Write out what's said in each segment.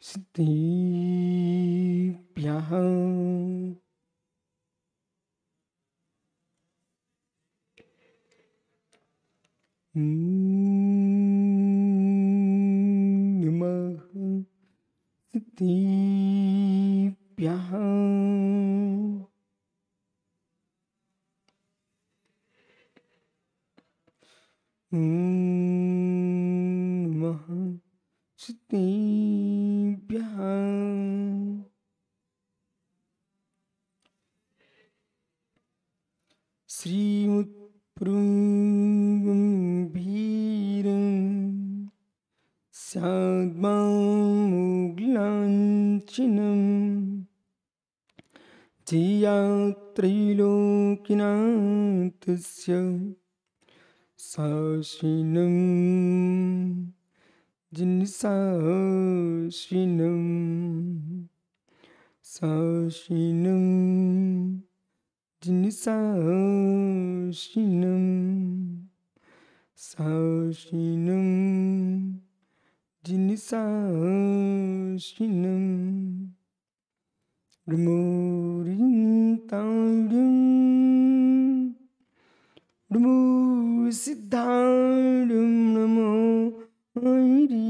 是低调，嗯，你们是嗯。श्रीमुत्प्रीरं भीरं मुग्ला धिया त्रैलोकिना तस्य शासिनम् jin sa shinam sa shinam jin sa shinam sa shinam jin sa shinam rumurin tangrum rumur siddhan rum भगवान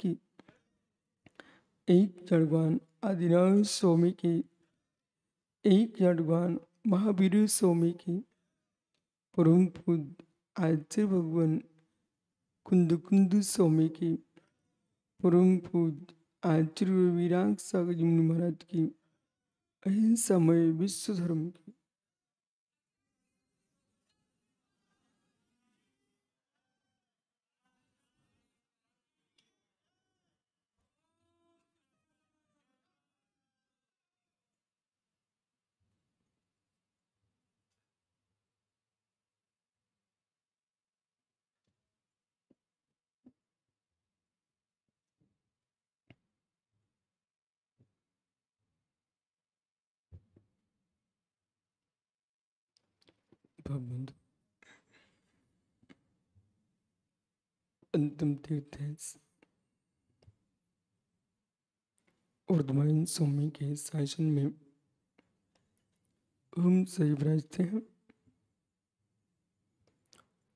की एक जड़वान आदिनाथ स्वामी की एक जड़वान महावीर स्वामी की परम पूज आद्य भगवान कुंद कुंद स्वामी की परम पूज आचार्य वीरांग सागर जी महाराज की अहिंसामय विश्व धर्म की बंद अंतिम तीर्थ और दमायन स्वामी के शासन में हम सही विराजते हैं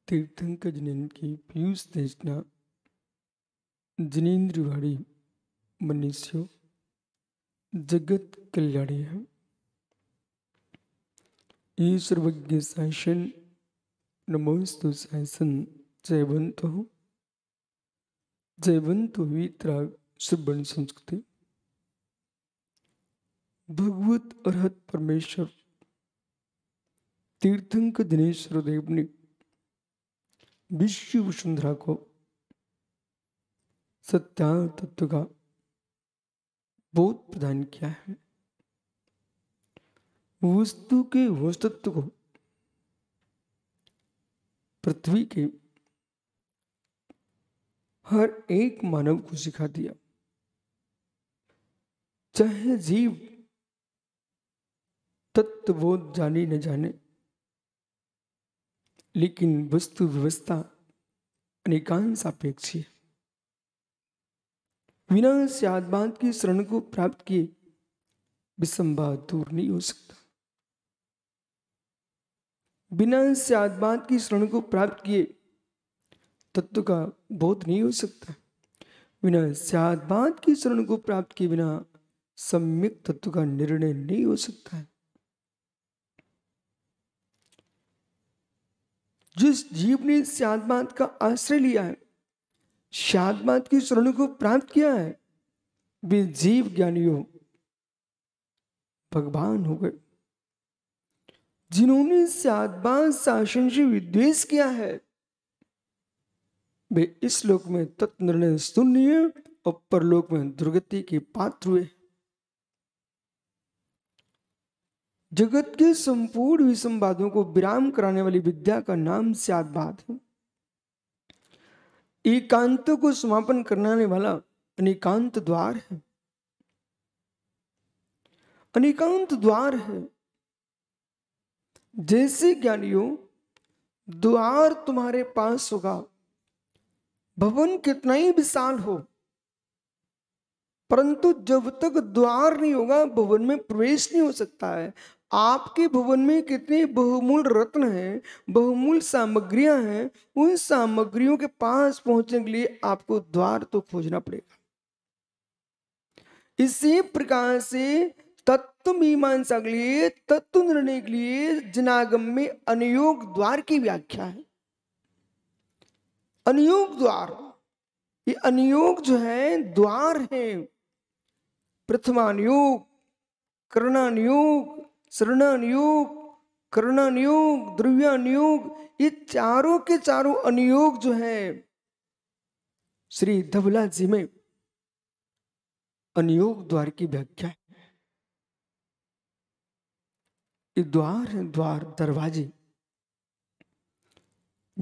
तीर्थंकर जिनेन की पीयूष देशना जिनेन्द्र वाड़ी मनीष्यो जगत कल्याणी है ये सर्वज्ञ साइसन नमोस्तु शासन जयवंत हो जयवंत वीतराग सुब्रन संस्कृति भगवत अरहत परमेश्वर तीर्थंक दिनेश्वर देव ने विश्व वसुंधरा को सत्या तत्व का बोध प्रदान किया है वस्तु के वस्तुत्व को पृथ्वी के हर एक मानव को सिखा दिया चाहे जीव तत्वबोध जाने न जाने लेकिन वस्तु व्यवस्था अनेकांश अपेक्षी है बिना यादवाद के शरण को प्राप्त किए विसंभा दूर नहीं हो सकता बिना इससे आत्मात की शरण को प्राप्त किए तत्व का बोध नहीं हो सकता बिना इससे आत्मात की शरण को प्राप्त किए बिना सम्यक तत्व का निर्णय नहीं हो सकता है जिस जीव ने श्यादमात का आश्रय लिया है श्यादमात की शरण को प्राप्त किया है वे जीव ज्ञानियों भगवान हो गए जिन्होंने बार शासन से विद्वेष किया है वे इस लोक में तत्निर्णय शून्य और परलोक में दुर्गति के पात्र हुए जगत के संपूर्ण विषमवादों को विराम कराने वाली विद्या का नाम सातवाद है एकांत को समापन करने वाला अनेकांत द्वार है अनेकांत द्वार है जैसे ज्ञानियों द्वार तुम्हारे पास होगा भवन कितना ही विशाल हो परंतु जब तक द्वार नहीं होगा भवन में प्रवेश नहीं हो सकता है आपके भवन में कितने बहुमूल्य रत्न हैं बहुमूल्य सामग्रियां हैं उन सामग्रियों के पास पहुंचने के लिए आपको द्वार तो खोजना पड़ेगा इसी प्रकार से तत्व मीमांसा के लिए तत्व निर्णय के लिए जनागम में अनियोग द्वार की व्याख्या है अनियोग द्वार ये अनियोग जो है द्वार है प्रथमानुयोग कर्णानुयोग शरणानुयोग कर्णानुयोग द्रव्यानुयोग ये चारों के चारों अनुयोग जो है श्री धवला जी में अनियोग द्वार की व्याख्या है ये द्वार है द्वार दरवाजे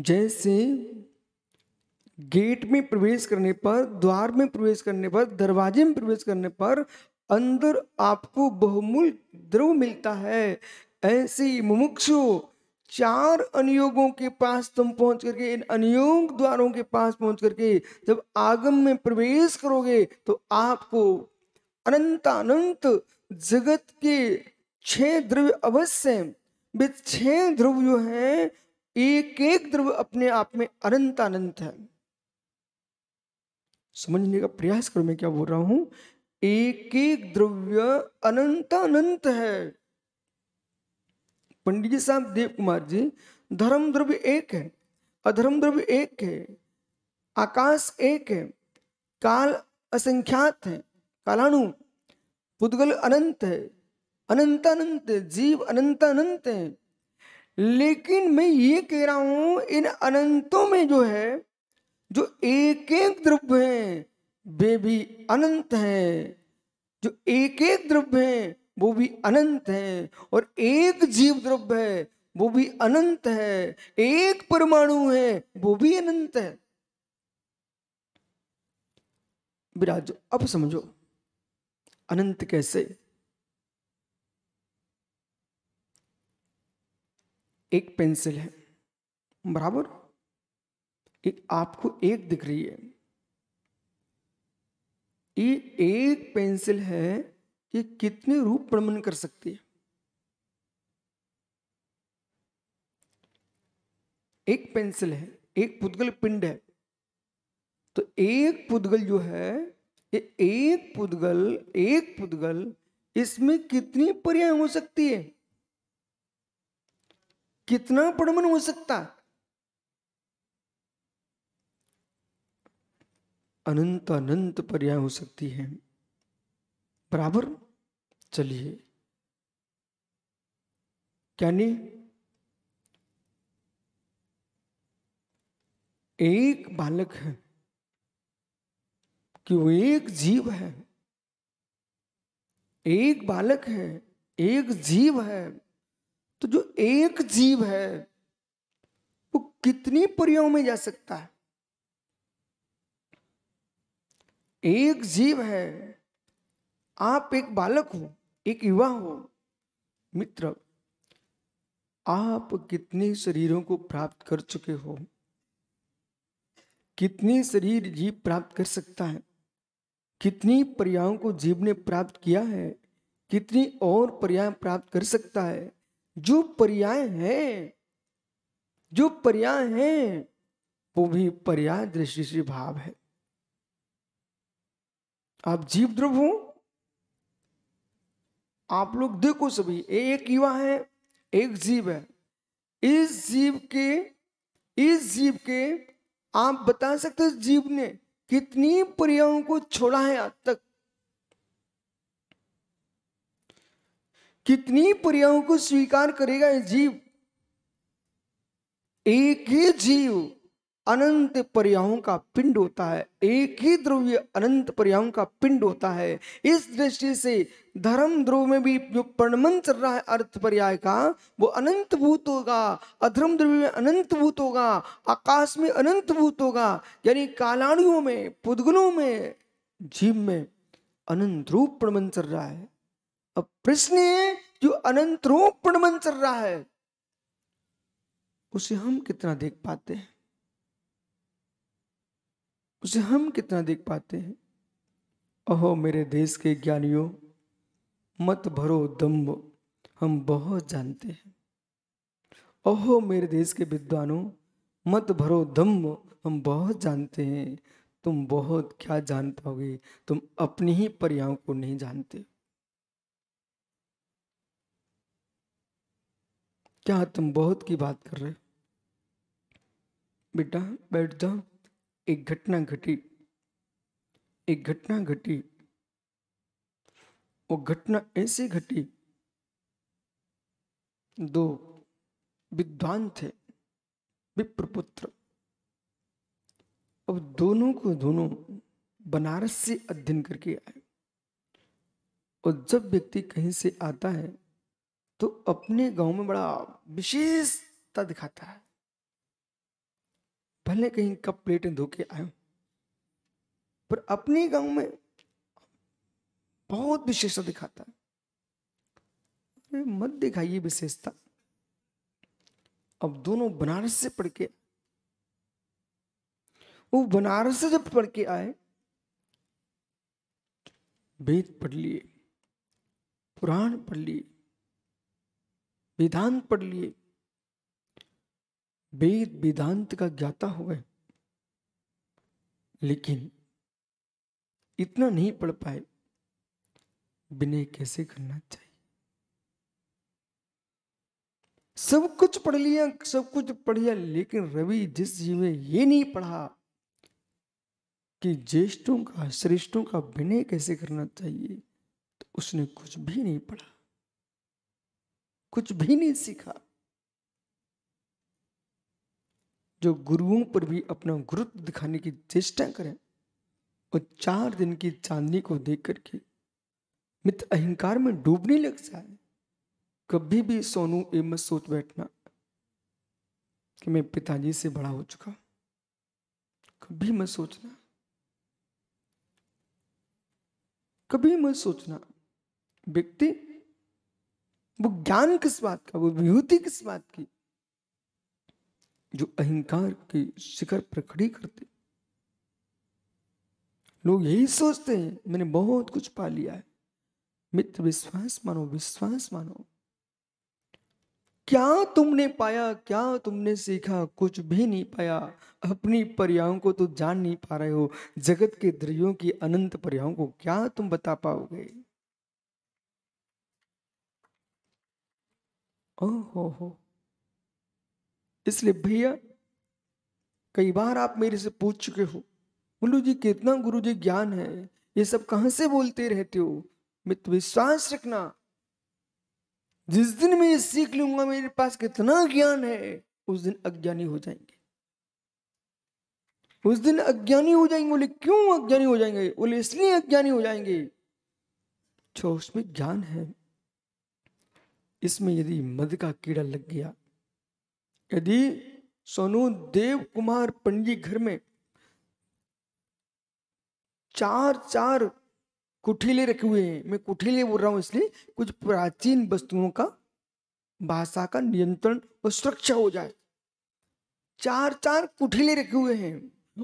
जैसे गेट में प्रवेश करने पर द्वार में प्रवेश करने पर दरवाजे में प्रवेश करने पर अंदर आपको बहुमूल्य द्रव मिलता है ऐसे ही मुमुक्षु चार अनुयोगों के पास तुम पहुंच करके इन अनुयोग द्वारों के पास पहुंच करके जब आगम में प्रवेश करोगे तो आपको अनंत अनंत जगत के छह द्रव्य अवश्य छह ध्रुव जो है एक एक ध्रुव अपने आप में अनंत अनंत है समझने का प्रयास करो मैं क्या बोल रहा हूं एक एक द्रव्य अनंत अनंत है पंडित जी साहब देव कुमार जी धर्म द्रव्य एक है अधर्म द्रव्य एक है आकाश एक है काल असंख्यात है कालाणु पुद्गल अनंत है अनंत अनंत जीव अनंत अनंत हैं लेकिन मैं ये कह रहा हूं इन अनंतों में जो है जो एक एक द्रव्य है वे भी अनंत हैं जो एक एक द्रव्य है वो भी अनंत हैं और एक जीव द्रव्य है वो भी अनंत है एक परमाणु है वो भी अनंत है विराज अब समझो अनंत कैसे एक पेंसिल है बराबर एक आपको एक दिख रही है ये एक पेंसिल है ये कितने रूप प्रमन कर सकती है एक पेंसिल है एक पुद्गल पिंड है तो एक पुद्गल जो है ये एक पुद्गल एक पुद्गल इसमें कितनी पर्याय हो सकती है कितना प्रबंध हो सकता अनंत अनंत पर्याय हो सकती है बराबर चलिए क्या नहीं एक बालक है कि वो एक जीव है एक बालक है एक जीव है तो जो एक जीव है वो कितनी परियों में जा सकता है एक जीव है आप एक बालक हो एक युवा हो मित्र आप कितने शरीरों को प्राप्त कर चुके हो कितने शरीर जीव प्राप्त कर सकता है कितनी पर्यायों को जीव ने प्राप्त किया है कितनी और पर्याय प्राप्त कर सकता है जो पर्याय हैं जो पर्याय हैं वो भी पर्याय दृष्टि से भाव है आप जीव ध्रुव हो आप लोग देखो सभी एक युवा है एक जीव है इस जीव के इस जीव के आप बता सकते हो जीव ने कितनी पर्यायों को छोड़ा है आज तक कितनी प्रियाओं को स्वीकार करेगा ये जीव एक ही जीव अनंत पर्यायों का पिंड होता है एक ही द्रव्य अनंत पर्यायों का पिंड होता है इस दृष्टि से धर्म ध्रुव में भी जो प्रणमन चल रहा है अर्थ पर्याय का वो अनंत भूत होगा अधर्म ध्रुव में अनंत भूत होगा आकाश में अनंत भूत होगा यानी कालाणियों में पुदगलों में जीव में अनंत रूप प्रणमन चल रहा है अब प्रश्न है जो अनंत रूप प्रणमन चल रहा है उसे हम कितना देख पाते हैं उसे हम कितना देख पाते हैं अहो मेरे देश के ज्ञानियों मत भरो दम्भ हम बहुत जानते हैं अहो मेरे देश के विद्वानों मत भरो दम्ब हम बहुत जानते हैं तुम बहुत क्या जान पाओगे तुम अपनी ही परियाओं को नहीं जानते क्या तुम बहुत की बात कर रहे बेटा बैठ जाओ एक घटना घटी एक घटना घटी वो घटना ऐसी घटी दो विद्वान थे विप्रपुत्र अब दोनों को दोनों बनारस से अध्ययन करके आए और जब व्यक्ति कहीं से आता है तो अपने गांव में बड़ा विशेषता दिखाता है भले कहीं कप प्लेटें धो के आए पर अपने गांव में बहुत विशेषता दिखाता है अरे मत दिखाइए विशेषता अब दोनों बनारस से पढ़ के वो बनारस से जब पढ़ के आए वेद पढ़ लिए पुराण पढ़ लिए वेदांत पढ़ लिए वेद वेदांत का ज्ञाता हुए लेकिन इतना नहीं पढ़ पाए विनय कैसे करना चाहिए सब कुछ पढ़ लिया सब कुछ पढ़ लिया लेकिन रवि जिस जीव में ये नहीं पढ़ा कि ज्येष्ठों का श्रेष्ठों का विनय कैसे करना चाहिए तो उसने कुछ भी नहीं पढ़ा कुछ भी नहीं सीखा जो गुरुओं पर भी अपना गुरुत्व दिखाने की चेष्टा करें और चार दिन की चांदनी को देख करके मित्र अहंकार में डूबने लग जाए कभी भी सोनू ये मत सोच बैठना कि मैं पिताजी से बड़ा हो चुका कभी मत सोचना कभी मत सोचना व्यक्ति वो ज्ञान किस बात का वो विभूति किस बात की जो अहंकार की शिखर पर खड़ी करते लोग यही सोचते हैं मैंने बहुत कुछ पा लिया है मित्र विश्वास मानो विश्वास मानो क्या तुमने पाया क्या तुमने सीखा कुछ भी नहीं पाया अपनी पर्यायों को तो जान नहीं पा रहे हो जगत के द्रियों की अनंत पर्यायों को क्या तुम बता पाओगे ओहो हो इसलिए भैया कई बार आप मेरे से पूछ चुके हो बोलू जी कितना गुरु जी ज्ञान है ये सब कहां से बोलते रहते हो मित तो विश्वास रखना जिस दिन मैं ये सीख लूंगा मेरे पास कितना ज्ञान है उस दिन अज्ञानी हो जाएंगे उस दिन अज्ञानी हो जाएंगे बोले क्यों अज्ञानी हो जाएंगे बोले इसलिए अज्ञानी हो जाएंगे जो उसमें ज्ञान है इसमें यदि मध का कीड़ा लग गया यदि सोनू देव कुमार पंडित घर में चार चार कुठीले रखे हुए हैं मैं कुठीले बोल रहा हूँ इसलिए कुछ प्राचीन वस्तुओं का भाषा का नियंत्रण और सुरक्षा हो जाए चार चार कुठीले रखे हुए हैं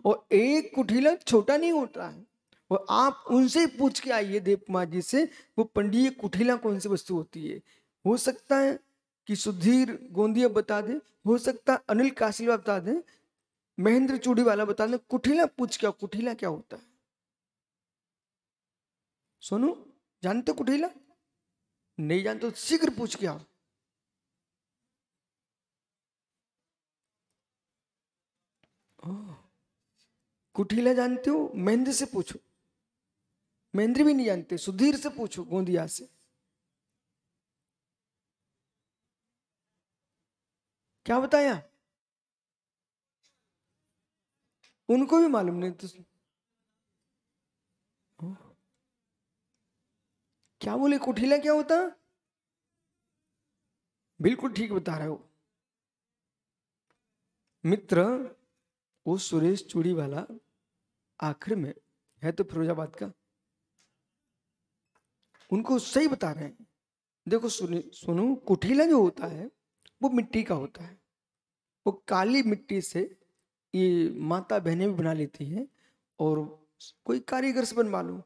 और एक कुठीला छोटा नहीं होता है और आप उनसे पूछ के आइए देव कुमार जी से वो पंडित कुठीला कौन सी वस्तु होती है हो सकता है कि सुधीर गोंदिया बता दे हो सकता है अनिल कासिलवा बता दे महेंद्र वाला बता दे कुठीला पूछ क्या कुठीला क्या होता है सोनू जानते कुठीला नहीं जानते तो शीघ्र पूछ के आओ कुठीला जानते हो महेंद्र से पूछो महेंद्र भी नहीं जानते सुधीर से पूछो गोंदिया से क्या बताया उनको भी मालूम नहीं तो क्या बोले कुठीला क्या होता बिल्कुल ठीक बता रहे हो मित्र वो सुरेश चूड़ी वाला आखिर में है तो फिरोजाबाद का उनको सही बता रहे हैं देखो सुनो कुठीला जो होता है वो मिट्टी का होता है वो काली मिट्टी से ये माता बहनें भी बना लेती हैं और कोई कारीगर से बनवा लो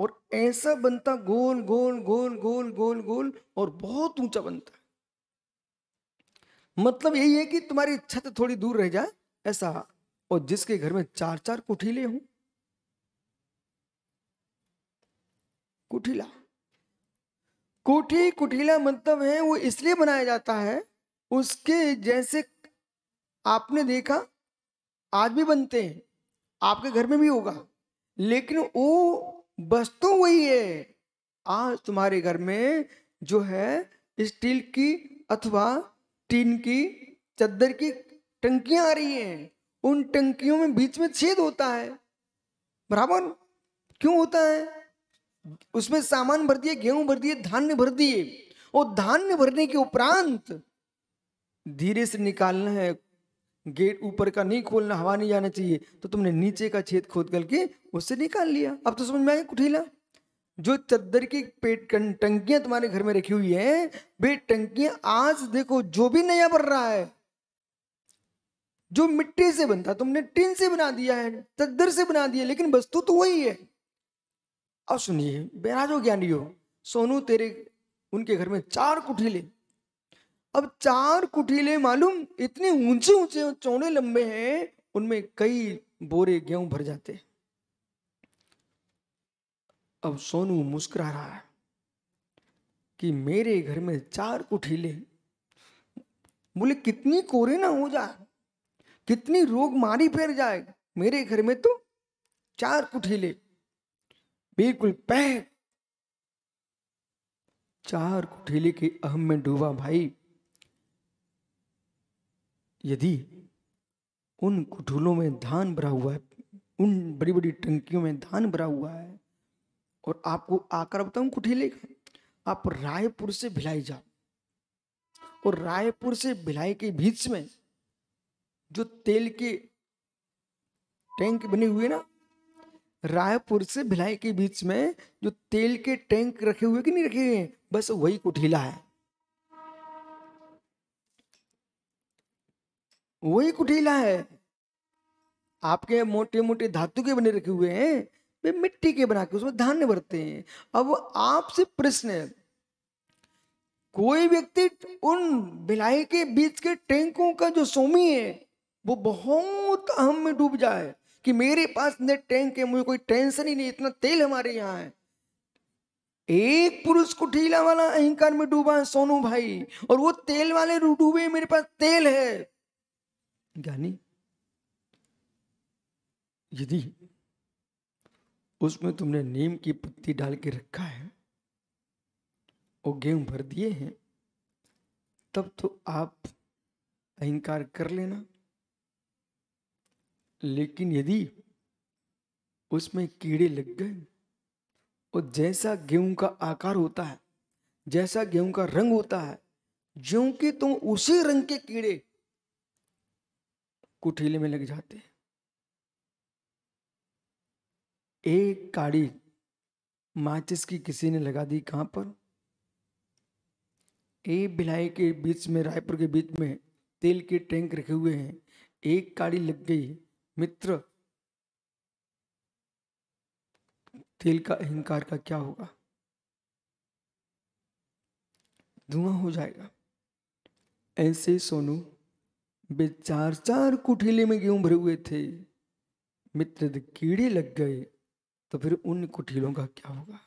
और ऐसा बनता गोल गोल गोल गोल गोल गोल और बहुत ऊंचा बनता है मतलब यही है कि तुम्हारी छत तो थोड़ी दूर रह जाए ऐसा और जिसके घर में चार चार कुठीले हों कुठीला कोठी कुठीला मतलब है वो इसलिए बनाया जाता है उसके जैसे आपने देखा आज भी बनते हैं आपके घर में भी होगा लेकिन वो वस्तु तो वही है आज तुम्हारे घर में जो है स्टील की अथवा टीन की चद्दर की टंकियां आ रही हैं उन टंकियों में बीच में छेद होता है बराबर क्यों होता है उसमें सामान भर दिए गेहूं भर दिए धान्य भर दिए और धान्य भरने के उपरांत धीरे से निकालना है गेट ऊपर का नहीं खोलना हवा नहीं जाना चाहिए तो तुमने नीचे का छेद खोद करके उससे निकाल लिया अब तो समझ में आया कुठीला जो चद्दर की पेट टंकियां तुम्हारे घर में रखी हुई है वे टंकियां आज देखो जो भी नया बन रहा है जो मिट्टी से बनता तुमने टिन से बना दिया है चद्दर से बना दिया लेकिन वस्तु तो वही है अब सुनिए बेराजो ज्ञानी हो सोनू तेरे उनके घर में चार कुठीले अब चार कुटीले मालूम इतने ऊंचे ऊंचे और चौड़े लंबे हैं उनमें कई बोरे गेहूं भर जाते अब सोनू मुस्कुरा रहा है कि मेरे घर में चार कुठीले बोले कितनी कोरे ना हो जाए कितनी रोग मारी फैल जाए मेरे घर में तो चार कुठीले बिल्कुल पैक चार कुठीले के अहम में डूबा भाई यदि उन कुठूलों में धान भरा हुआ है उन बड़ी बड़ी टंकियों में धान भरा हुआ है और आपको आकर बताऊं कुठीले का आप रायपुर से भिलाई जाओ और रायपुर से भिलाई के बीच में जो तेल के टैंक बने हुए ना रायपुर से भिलाई के बीच में जो तेल के टैंक रखे हुए कि नहीं रखे हुए बस वही कुठीला है वही कुटीला है आपके मोटे मोटे धातु के बने रखे हुए हैं वे मिट्टी के बना के उसमें धान्य भरते हैं अब आपसे प्रश्न है कोई व्यक्ति उन भिलाई के बीच के टैंकों का जो सोमी है वो बहुत अहम में डूब जाए कि मेरे पास इतने टैंक है मुझे कोई टेंशन ही नहीं इतना तेल हमारे यहाँ है एक पुरुष कुठीला वाला अहंकार में डूबा है सोनू भाई और वो तेल वाले डूबे मेरे पास तेल है यानी यदि उसमें तुमने नीम की पत्ती डाल के रखा है और गेहूं भर दिए हैं तब तो आप अहंकार कर लेना लेकिन यदि उसमें कीड़े लग गए और जैसा गेहूं का आकार होता है जैसा गेहूं का रंग होता है ज्यों कि तुम उसी रंग के कीड़े कुठीले में लग जाते एक काड़ी माचिस की किसी ने लगा दी कहां पर एक भिलाई के बीच में रायपुर के बीच में तेल के टैंक रखे हुए हैं एक काड़ी लग गई मित्र तेल का अहंकार का क्या होगा धुआं हो जाएगा ऐसे सोनू वे चार चार कुठेले में गेहूं भरे हुए थे मित्र यदि कीड़े लग गए तो फिर उन कुठीलों का क्या होगा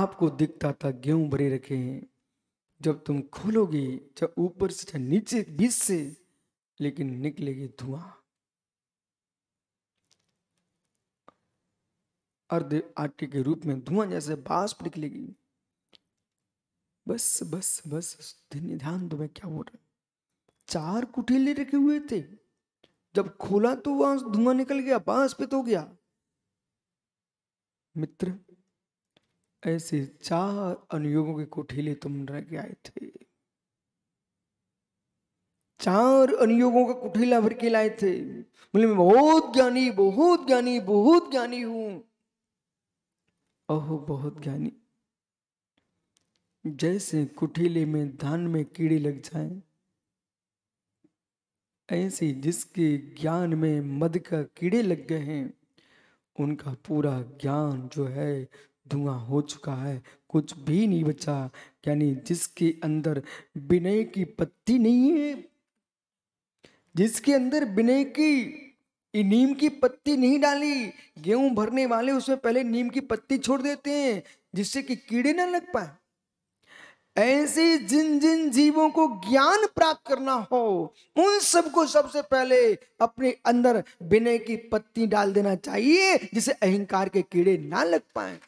आपको दिखता था गेहूं भरे रखे हैं जब तुम खोलोगे चाहे ऊपर से चाहे नीचे बीच से लेकिन निकलेगी धुआं अर्ध आटे के रूप में धुआं जैसे बाष्प निकलेगी बस बस बस ध्यान दो मैं क्या बोल रहा चार कुठेले रखे हुए थे जब खोला तो वहां धुआं निकल गया बांस पे तो गया मित्र ऐसे चार अनुयोगों के कोठेले तुम रह गए थे चार अनुयोगों का कुठेला भर के लाए थे बोले मैं बहुत ज्ञानी बहुत ज्ञानी बहुत ज्ञानी हूं ओहो बहुत ज्ञानी जैसे कुठीले में धान में कीड़े लग जाए ऐसे जिसके ज्ञान में मद का कीड़े लग गए हैं उनका पूरा ज्ञान जो है धुआं हो चुका है कुछ भी नहीं बचा यानी जिसके अंदर विनय की पत्ती नहीं है जिसके अंदर विनय की नीम की पत्ती नहीं डाली गेहूं भरने वाले उसमें पहले नीम की पत्ती छोड़ देते हैं जिससे कि कीड़े ना लग पाए ऐसे जिन जिन जीवों को ज्ञान प्राप्त करना हो उन सबको सबसे पहले अपने अंदर विनय की पत्ती डाल देना चाहिए जिसे अहंकार के कीड़े ना लग पाए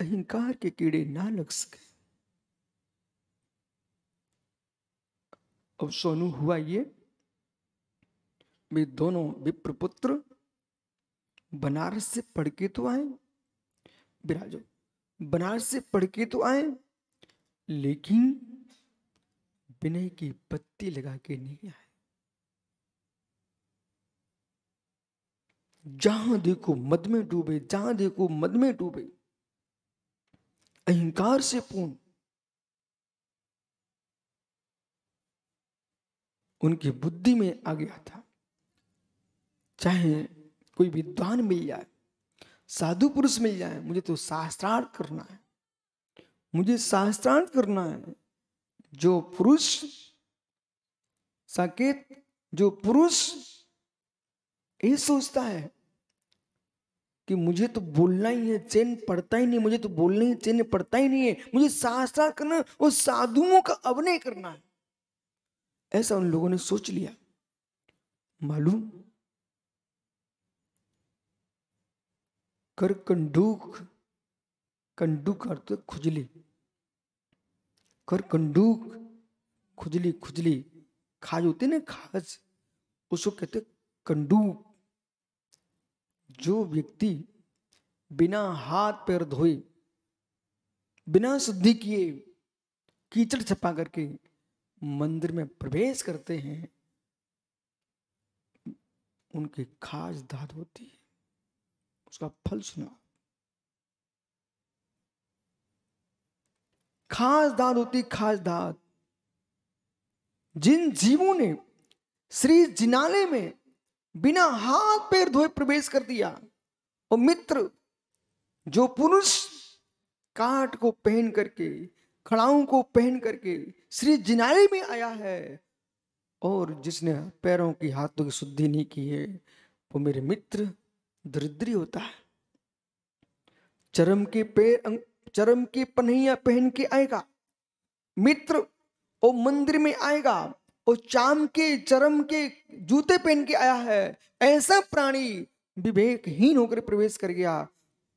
अहंकार के कीड़े ना लग सके अब सोनू हुआ ये भी दोनों विप्रपुत्र बनारस से पढ़ के तो आए विराजो बनारस से पढ़ के तो आए लेकिन विनय की पत्ती लगा के नहीं आए जहां देखो मद में डूबे जहां देखो मद में डूबे अहंकार से पूर्ण उनकी बुद्धि में आ गया था चाहे कोई विद्वान मिल जाए साधु पुरुष मिल जाए मुझे तो शास्त्रार्थ करना है मुझे शास्त्रार्थ करना है जो पुरुष साकेत जो पुरुष ये सोचता है कि मुझे तो बोलना ही है चैन पड़ता ही नहीं मुझे तो बोलना ही चैन पड़ता ही नहीं है मुझे शास्त्रार्थ करना वो साधुओं का अभिनय करना है ऐसा उन लोगों ने सोच लिया मालूम कर कंडूक कंडूक अर्थ खुजली कर कंडूक खुजली खुजली खाज होती ना खाज उसको कहते कंडूक जो व्यक्ति बिना हाथ पैर धोए बिना शुद्धि किए कीचड़ छपा करके मंदिर में प्रवेश करते हैं उनकी खास धात होती है उसका फल सुना खास दात होती खास दात जिन जीवों ने श्री जिनाले में बिना हाथ पैर धोए प्रवेश कर दिया और मित्र जो पुरुष काट को पहन करके खड़ाओं को पहन करके श्री जिनाले में आया है और जिसने पैरों की हाथों की शुद्धि नहीं की है वो मेरे मित्र दरिद्री होता है चरम के पैर अं, चरम की पन्हैया पहन के आएगा मित्र वो मंदिर में आएगा वो चाम के चरम के जूते पहन के आया है ऐसा प्राणी विवेकहीन होकर प्रवेश कर गया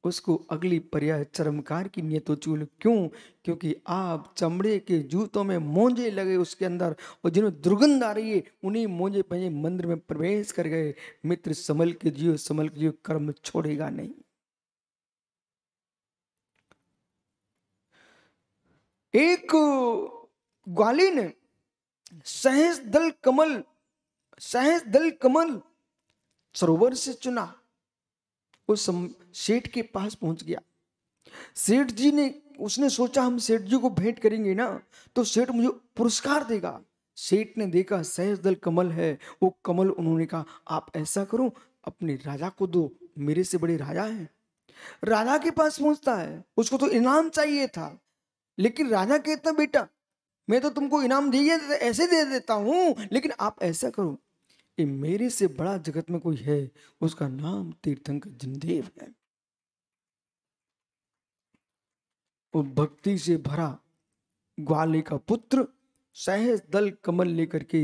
उसको अगली पर्याय चरमकार की नियतो चूल क्यों क्योंकि आप चमड़े के जूतों में मोजे लगे उसके अंदर और जिन्हें दुर्गंध आ रही है उन्हीं मोजे पहने मंदिर में प्रवेश कर गए मित्र समल के जियो समल के जियो कर्म छोड़ेगा नहीं एक ग्वाली ने सहस दल कमल सहस दल कमल सरोवर से चुना वो सेठ के पास पहुंच गया सेठ जी ने उसने सोचा हम सेठ जी को भेंट करेंगे ना तो सेठ मुझे पुरस्कार देगा सेठ ने देखा सहज दल कमल है वो कमल उन्होंने कहा आप ऐसा करो अपने राजा को दो मेरे से बड़े राजा हैं राजा के पास पहुंचता है उसको तो इनाम चाहिए था लेकिन राजा कहता बेटा मैं तो तुमको इनाम दे ऐसे दे देता हूँ लेकिन आप ऐसा करो कि मेरे से बड़ा जगत में कोई है उसका नाम तीर्थंकर जिनदेव है वो भक्ति से भरा ग्वाले का पुत्र सहज दल कमल लेकर के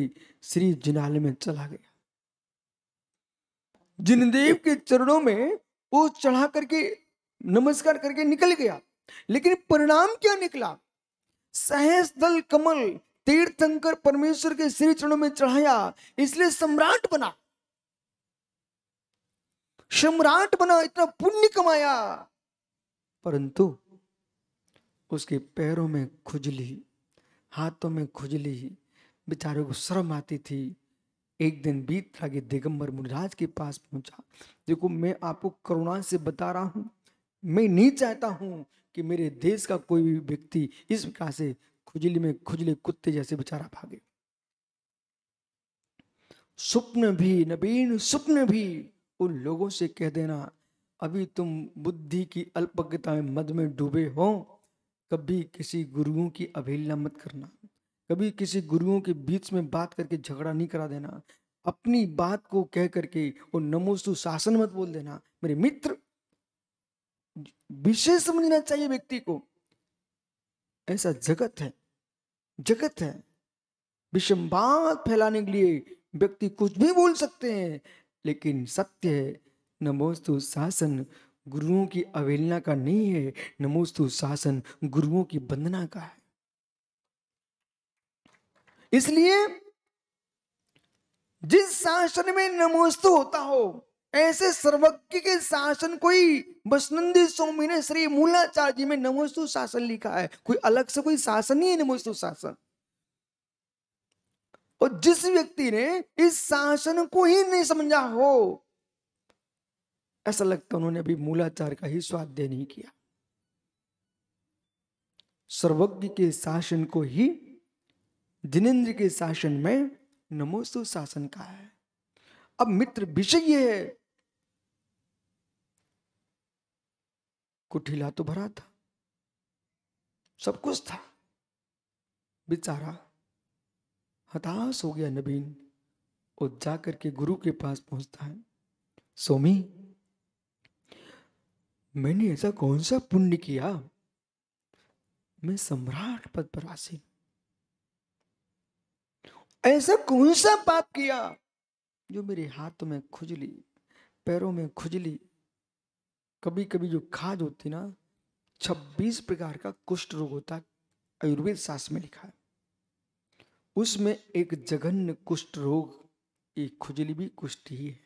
श्री जिनाले में चला गया जिनदेव के चरणों में वो चढ़ा करके नमस्कार करके निकल गया लेकिन परिणाम क्या निकला सहज दल कमल तीर्थंकर परमेश्वर के श्री चरणों में चढ़ाया इसलिए सम्राट बना सम्राट बना इतना पुण्य कमाया परंतु उसके पैरों में खुजली हाथों में खुजली बेचारे को शर्म आती थी एक दिन बीत कि दिगंबर मुनिराज के पास पहुंचा देखो मैं आपको करुणा से बता रहा हूं मैं नहीं चाहता हूं कि मेरे देश का कोई भी व्यक्ति इस प्रकार से खुजली में खुजले कुत्ते जैसे बेचारा भागे स्वप्न भी नबीन स्वप्न भी उन लोगों से कह देना अभी तुम बुद्धि की अल्पज्ञता में मद में डूबे हो कभी किसी गुरुओं की अवहेलना मत करना कभी किसी गुरुओं के बीच में बात करके झगड़ा नहीं करा देना अपनी बात को कह करके और नमोस्तु शासन मत बोल देना मेरे मित्र विशेष समझना चाहिए व्यक्ति को ऐसा जगत है जगत है विषमवाद फैलाने के लिए व्यक्ति कुछ भी बोल सकते हैं लेकिन सत्य है नमोस्तु शासन गुरुओं की अवेलना का नहीं है नमोस्तु शासन गुरुओं की वंदना का है इसलिए जिस शासन में नमोस्तु होता हो ऐसे सर्वज्ञ के शासन कोई बसनंदी स्वामी ने श्री मूलाचार्य जी में नमोस्तु शासन लिखा है कोई अलग से कोई शासन ही है नमोस्तु शासन और जिस व्यक्ति ने इस शासन को ही नहीं समझा हो ऐसा लगता उन्होंने अभी मूलाचार का ही स्वाध्याय नहीं किया सर्वज्ञ के शासन को ही जिनेन्द्र के शासन में नमोस्तु शासन का है अब मित्र विषय यह है कुठीला तो भरा था सब कुछ था बेचारा हताश हो गया नबीन और जाकर के गुरु के पास पहुंचता है स्वामी मैंने ऐसा कौन सा पुण्य किया मैं सम्राट पद पर आसीन ऐसा कौन सा पाप किया जो मेरे हाथ में खुजली पैरों में खुजली कभी कभी जो खाद होती ना छब्बीस प्रकार का कुष्ठ रोग होता है आयुर्वेद शास्त्र में लिखा है उसमें एक जघन्य कुष्ठ रोग एक खुजली भी कुष्ठ ही है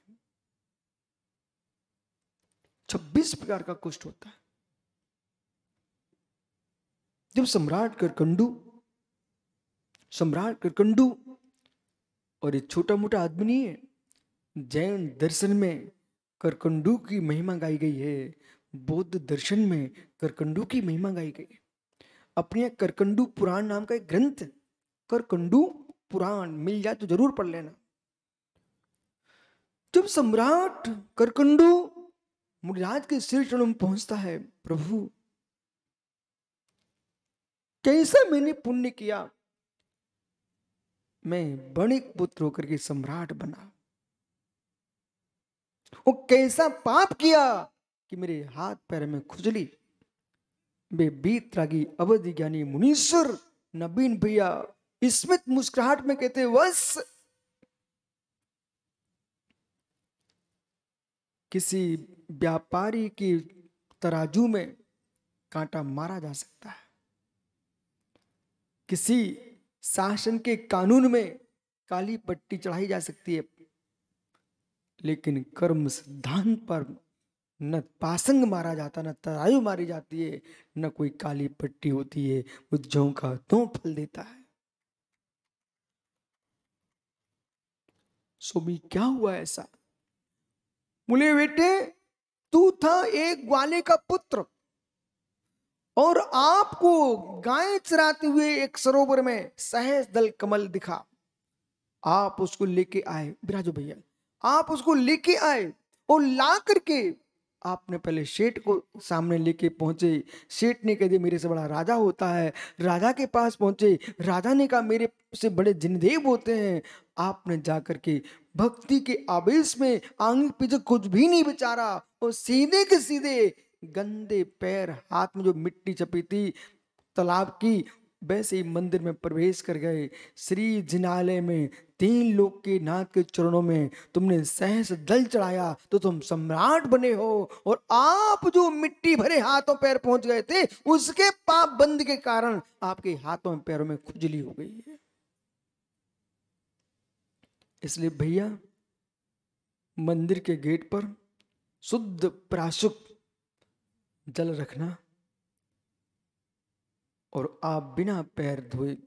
26 प्रकार का कुष्ठ होता है जब सम्राट करकंडू सम्राट करकंडू और ये छोटा मोटा आदमी नहीं है जैन दर्शन में करकंडू की महिमा गाई गई है बौद्ध दर्शन में करकंडू की महिमा गाई गई अपने करकंडू पुराण नाम का एक ग्रंथ करकंडू पुराण मिल जाए तो जरूर पढ़ लेना जब सम्राट करकंडू मुनिराज के सिर चरण में पहुंचता है प्रभु कैसा मैंने पुण्य किया मैं बणिक पुत्र होकर के सम्राट बना वो कैसा पाप किया कि मेरे हाथ पैर में खुजली बे बीत रागी अवधि ज्ञानी मुनीश्वर नबीन भैया स्मित मुस्कुराहट में कहते वस किसी व्यापारी की तराजू में कांटा मारा जा सकता है किसी शासन के कानून में काली पट्टी चढ़ाई जा सकती है लेकिन कर्म सिद्धांत पर न पासंग मारा जाता न तरायु मारी जाती है न कोई काली पट्टी होती है वो जौ का तो फल देता है भी क्या हुआ ऐसा बोले बेटे तू था एक ग्वाले का पुत्र और आपको गाय चराते हुए एक सरोवर में सहज दल कमल दिखा आप उसको लेके आए बिराजो भैया आप उसको लेके आए और ला करके आपने पहले सेठ को सामने लेके पहुंचे सेठ ने कह दिया मेरे से बड़ा राजा होता है राजा के पास पहुंचे राजा ने कहा मेरे से बड़े जिनदेव होते हैं आपने जा के भक्ति के आवेश में आंग पीछे कुछ भी नहीं बेचारा और सीधे के सीधे गंदे पैर हाथ में जो मिट्टी चपी थी तालाब की वैसे ही मंदिर में प्रवेश कर गए श्री जिनालय में तीन लोग के नाथ के चरणों में तुमने सहस दल चढ़ाया तो तुम सम्राट बने हो और आप जो मिट्टी भरे हाथों पैर पहुंच गए थे उसके पाप बंद के कारण आपके हाथों पैरों में खुजली हो गई है इसलिए भैया मंदिर के गेट पर शुद्ध प्राशुक जल रखना और आप बिना पैर धोए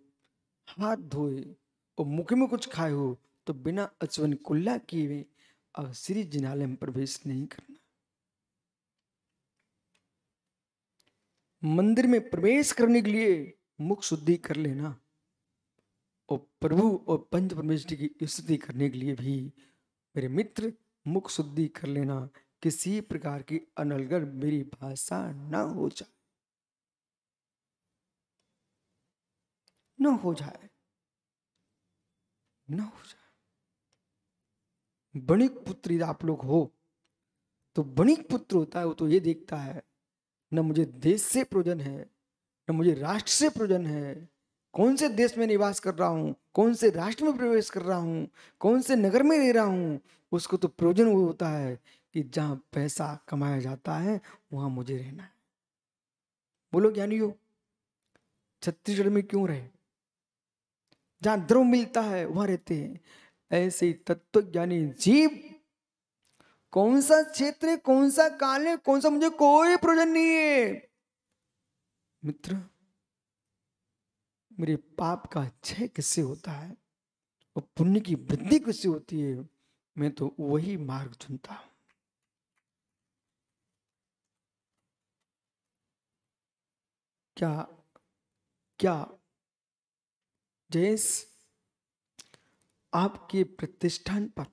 हाथ धोए और मुख में कुछ खाए हो तो बिना अचवन कुल्ला किए अब श्री जिनालय में प्रवेश नहीं करना मंदिर में प्रवेश करने के लिए मुख शुद्धि कर लेना और प्रभु और पंच परमेश की स्तुति करने के लिए भी मेरे मित्र मुख शुद्धि कर लेना किसी प्रकार की अनलगर मेरी भाषा ना हो जाए न हो जाए न हो जाए बणिक पुत्र आप लोग हो तो बणिक पुत्र होता है वो तो ये देखता है न मुझे देश से प्रयोजन है न मुझे राष्ट्र से प्रयोजन है कौन से देश में निवास कर रहा हूं कौन से राष्ट्र में प्रवेश कर रहा हूं कौन से नगर में रह रहा हूं उसको तो प्रयोजन वो होता है कि जहां पैसा कमाया जाता है वहां मुझे रहना है बोलो ज्ञानियों छत्तीसगढ़ में क्यों रहे जहां ध्रुव मिलता है वहां रहते हैं ऐसे तत्व ज्ञानी जीव कौन सा क्षेत्र कौन सा काल है कौन सा मुझे कोई प्रयोजन नहीं है मित्र मेरे पाप का क्षय किससे होता है और पुण्य की वृद्धि किससे होती है मैं तो वही मार्ग चुनता हूं क्या क्या देश आपके प्रतिष्ठान पर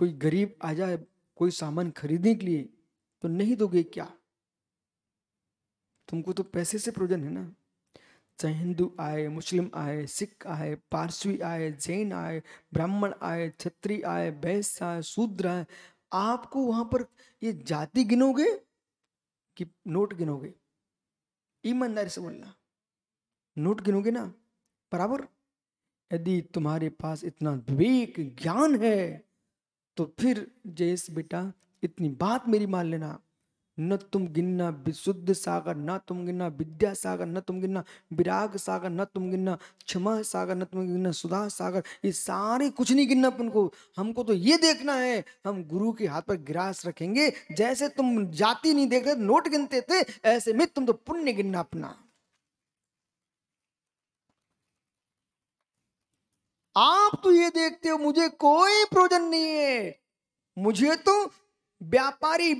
कोई गरीब आ जाए कोई सामान खरीदने के लिए तो नहीं दोगे क्या तुमको तो पैसे से प्रयोजन है ना चाहे हिंदू आए मुस्लिम आए सिख आए पारसी आए जैन आए ब्राह्मण आए छत्री आए बैस आए शूद्र आए आपको वहां पर ये जाति गिनोगे कि नोट गिनोगे ईमानदारी से बोलना नोट गिनोगे ना बराबर यदि तुम्हारे पास इतना विवेक ज्ञान है तो फिर जयस बेटा इतनी बात मेरी मान लेना न तुम गिनना विशुद्ध सागर ना तुम गिनना विद्या सागर न तुम गिनना विराग सागर न तुम गिनना क्षमा सागर न तुम गिनना सुधा सागर ये सारे कुछ नहीं गिनना अपन को हमको तो ये देखना है हम गुरु के हाथ पर ग्रास रखेंगे जैसे तुम जाति नहीं देखते नोट गिनते थे ऐसे में तुम तो पुण्य गिनना अपना आप तो ये देखते हो मुझे कोई प्रयोजन नहीं है मुझे तो व्यापारी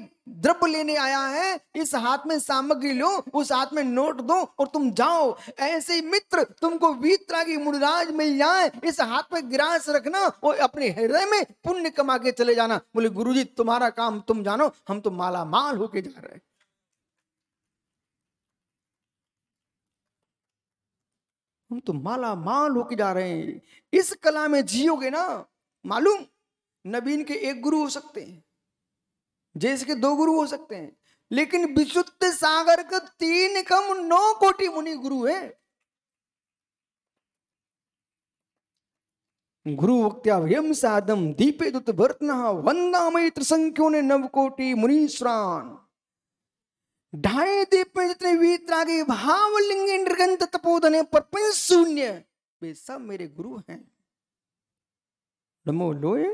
द्रव्य लेने आया है इस हाथ में सामग्री लो उस हाथ में नोट दो और तुम जाओ ऐसे ही मित्र तुमको वीतरा की मुड़राज मिल जाए इस हाथ में गिरास रखना और अपने हृदय में पुण्य कमा के चले जाना बोले गुरुजी तुम्हारा काम तुम जानो हम तो माला माल होके जा रहे हैं हम तो माला माल होके जा रहे हैं इस कला में जियोगे ना मालूम नबीन के एक गुरु हो सकते हैं जैसे के दो गुरु हो सकते हैं लेकिन विशुद्ध सागर के तीन कम नौ कोटि मुनि गुरु है गुरु वक्तव्यम साधम दीपे दुत वंदा वंदामय त्रिसंख्यो ने मुनि मुनीश्वरान ढाणे दीपने वीतरागे भाव लिंग निर्गंध तपोधने पर शून्य वे सब मेरे गुरु हैं नमो लोए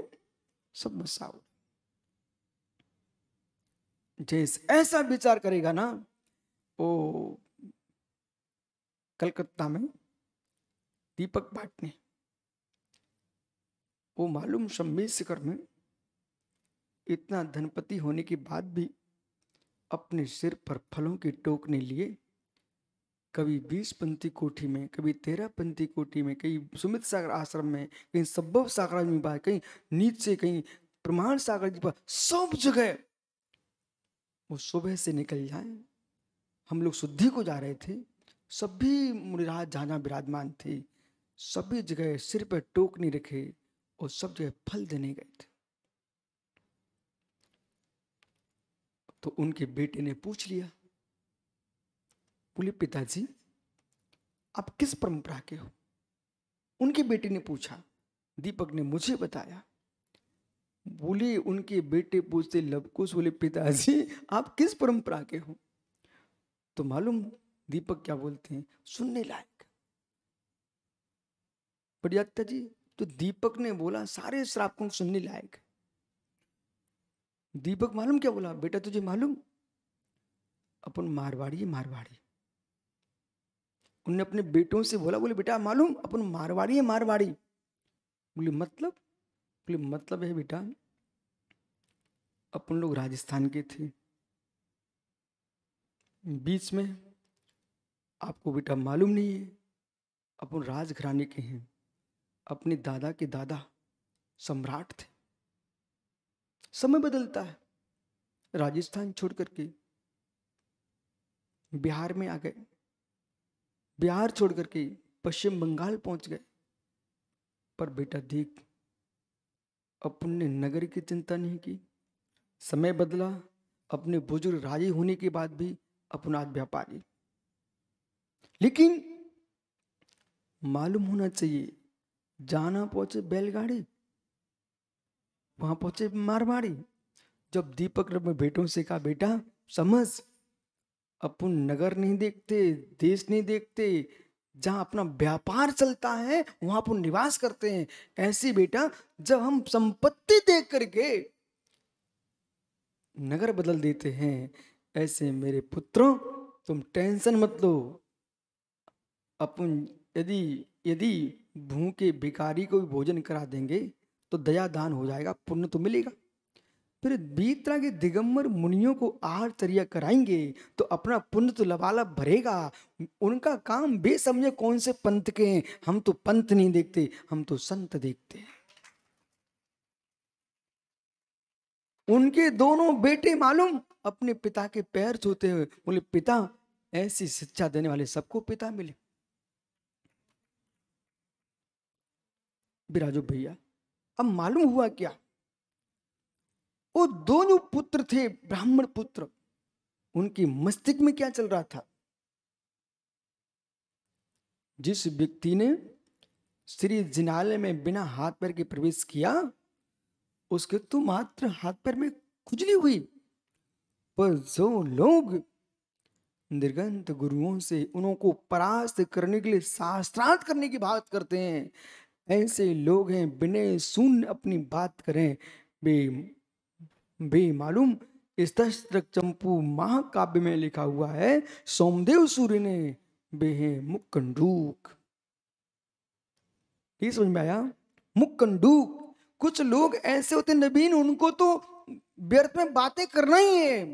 सब बसाओ जैसे ऐसा विचार करेगा ना वो कलकत्ता में दीपक भाट ने वो मालूम शम्बी शिखर में इतना धनपति होने के बाद भी अपने सिर पर फलों की टोकने लिए कभी बीस पंथी कोठी में कभी तेरह पंथी कोठी में कहीं सुमित सागर आश्रम में कहीं सब्भव सागर में बाहर कहीं नीच से कहीं प्रमाण सागर जी पर सब जगह वो सुबह से निकल जाए हम लोग शुद्धि को जा रहे थे सभी मुनिराज जहाँ विराजमान थे सभी जगह सिर पर टोकनी रखे और सब जगह फल देने गए थे तो उनके बेटे ने पूछ लिया बोले पिताजी आप किस परंपरा के हो उनके बेटे ने पूछा दीपक ने मुझे बताया बोले उनके बेटे पूछते लबकुश बोले पिताजी आप किस परंपरा के हो तो मालूम दीपक क्या बोलते हैं सुनने लायक प्रजाता जी तो दीपक ने बोला सारे श्राप को सुनने लायक दीपक मालूम क्या बोला बेटा तुझे मालूम अपन मारवाड़ी मारवाड़ी उनने अपने बेटों से बोला बोले बेटा मालूम अपन मारवाड़ी है मारवाड़ी बोले मतलब बोले मतलब है बेटा अपन लोग राजस्थान के थे बीच में आपको बेटा मालूम नहीं है अपन राजघराने के हैं अपने दादा के दादा सम्राट थे समय बदलता है राजस्थान छोड़ करके बिहार में आ गए बिहार छोड़ करके पश्चिम बंगाल पहुंच गए पर बेटा देख अपने नगर की चिंता नहीं की समय बदला अपने बुजुर्ग राजी होने के बाद भी अपना व्यापारी लेकिन मालूम होना चाहिए जाना पहुंचे बैलगाड़ी वहां पहुंचे मार मारी जब दीपक ने बेटों से कहा बेटा समझ अपन नगर नहीं देखते देश नहीं देखते जहाँ अपना व्यापार चलता है वहां अपन निवास करते हैं ऐसे बेटा जब हम संपत्ति देख करके नगर बदल देते हैं ऐसे मेरे पुत्रों तुम टेंशन मत लो अपन यदि यदि भूखे भिखारी को भी भोजन करा देंगे तो दया दान हो जाएगा पुण्य तो मिलेगा फिर बीतरा के दिगंबर मुनियों को आहार चर्या कराएंगे तो अपना पुण्य तो लबाला भरेगा उनका काम बेसमझे कौन से पंथ के हैं हम तो पंथ नहीं देखते हम तो संत देखते हैं उनके दोनों बेटे मालूम अपने पिता के पैर छूते हुए बोले पिता ऐसी शिक्षा देने वाले सबको पिता मिले बिराजो भैया अब मालूम हुआ क्या वो दोनों पुत्र थे ब्राह्मण पुत्र उनके मस्तिष्क में क्या चल रहा था जिस व्यक्ति ने श्री जिनाले में बिना हाथ पैर के प्रवेश किया उसके तो मात्र हाथ पैर में खुजली हुई पर जो लोग निर्गंत गुरुओं से उन्हों को परास्त करने के लिए शास्त्रार्थ करने की बात करते हैं ऐसे लोग हैं बिने सुन अपनी बात करें बे बेमालूम इस तस्त्र चंपू महाकाव्य में लिखा हुआ है सोमदेव सूर्य ने बे है मुक्कंडूक समझ में आया मुक्कंडूक कुछ लोग ऐसे होते नबीन उनको तो व्यर्थ में बातें करना ही है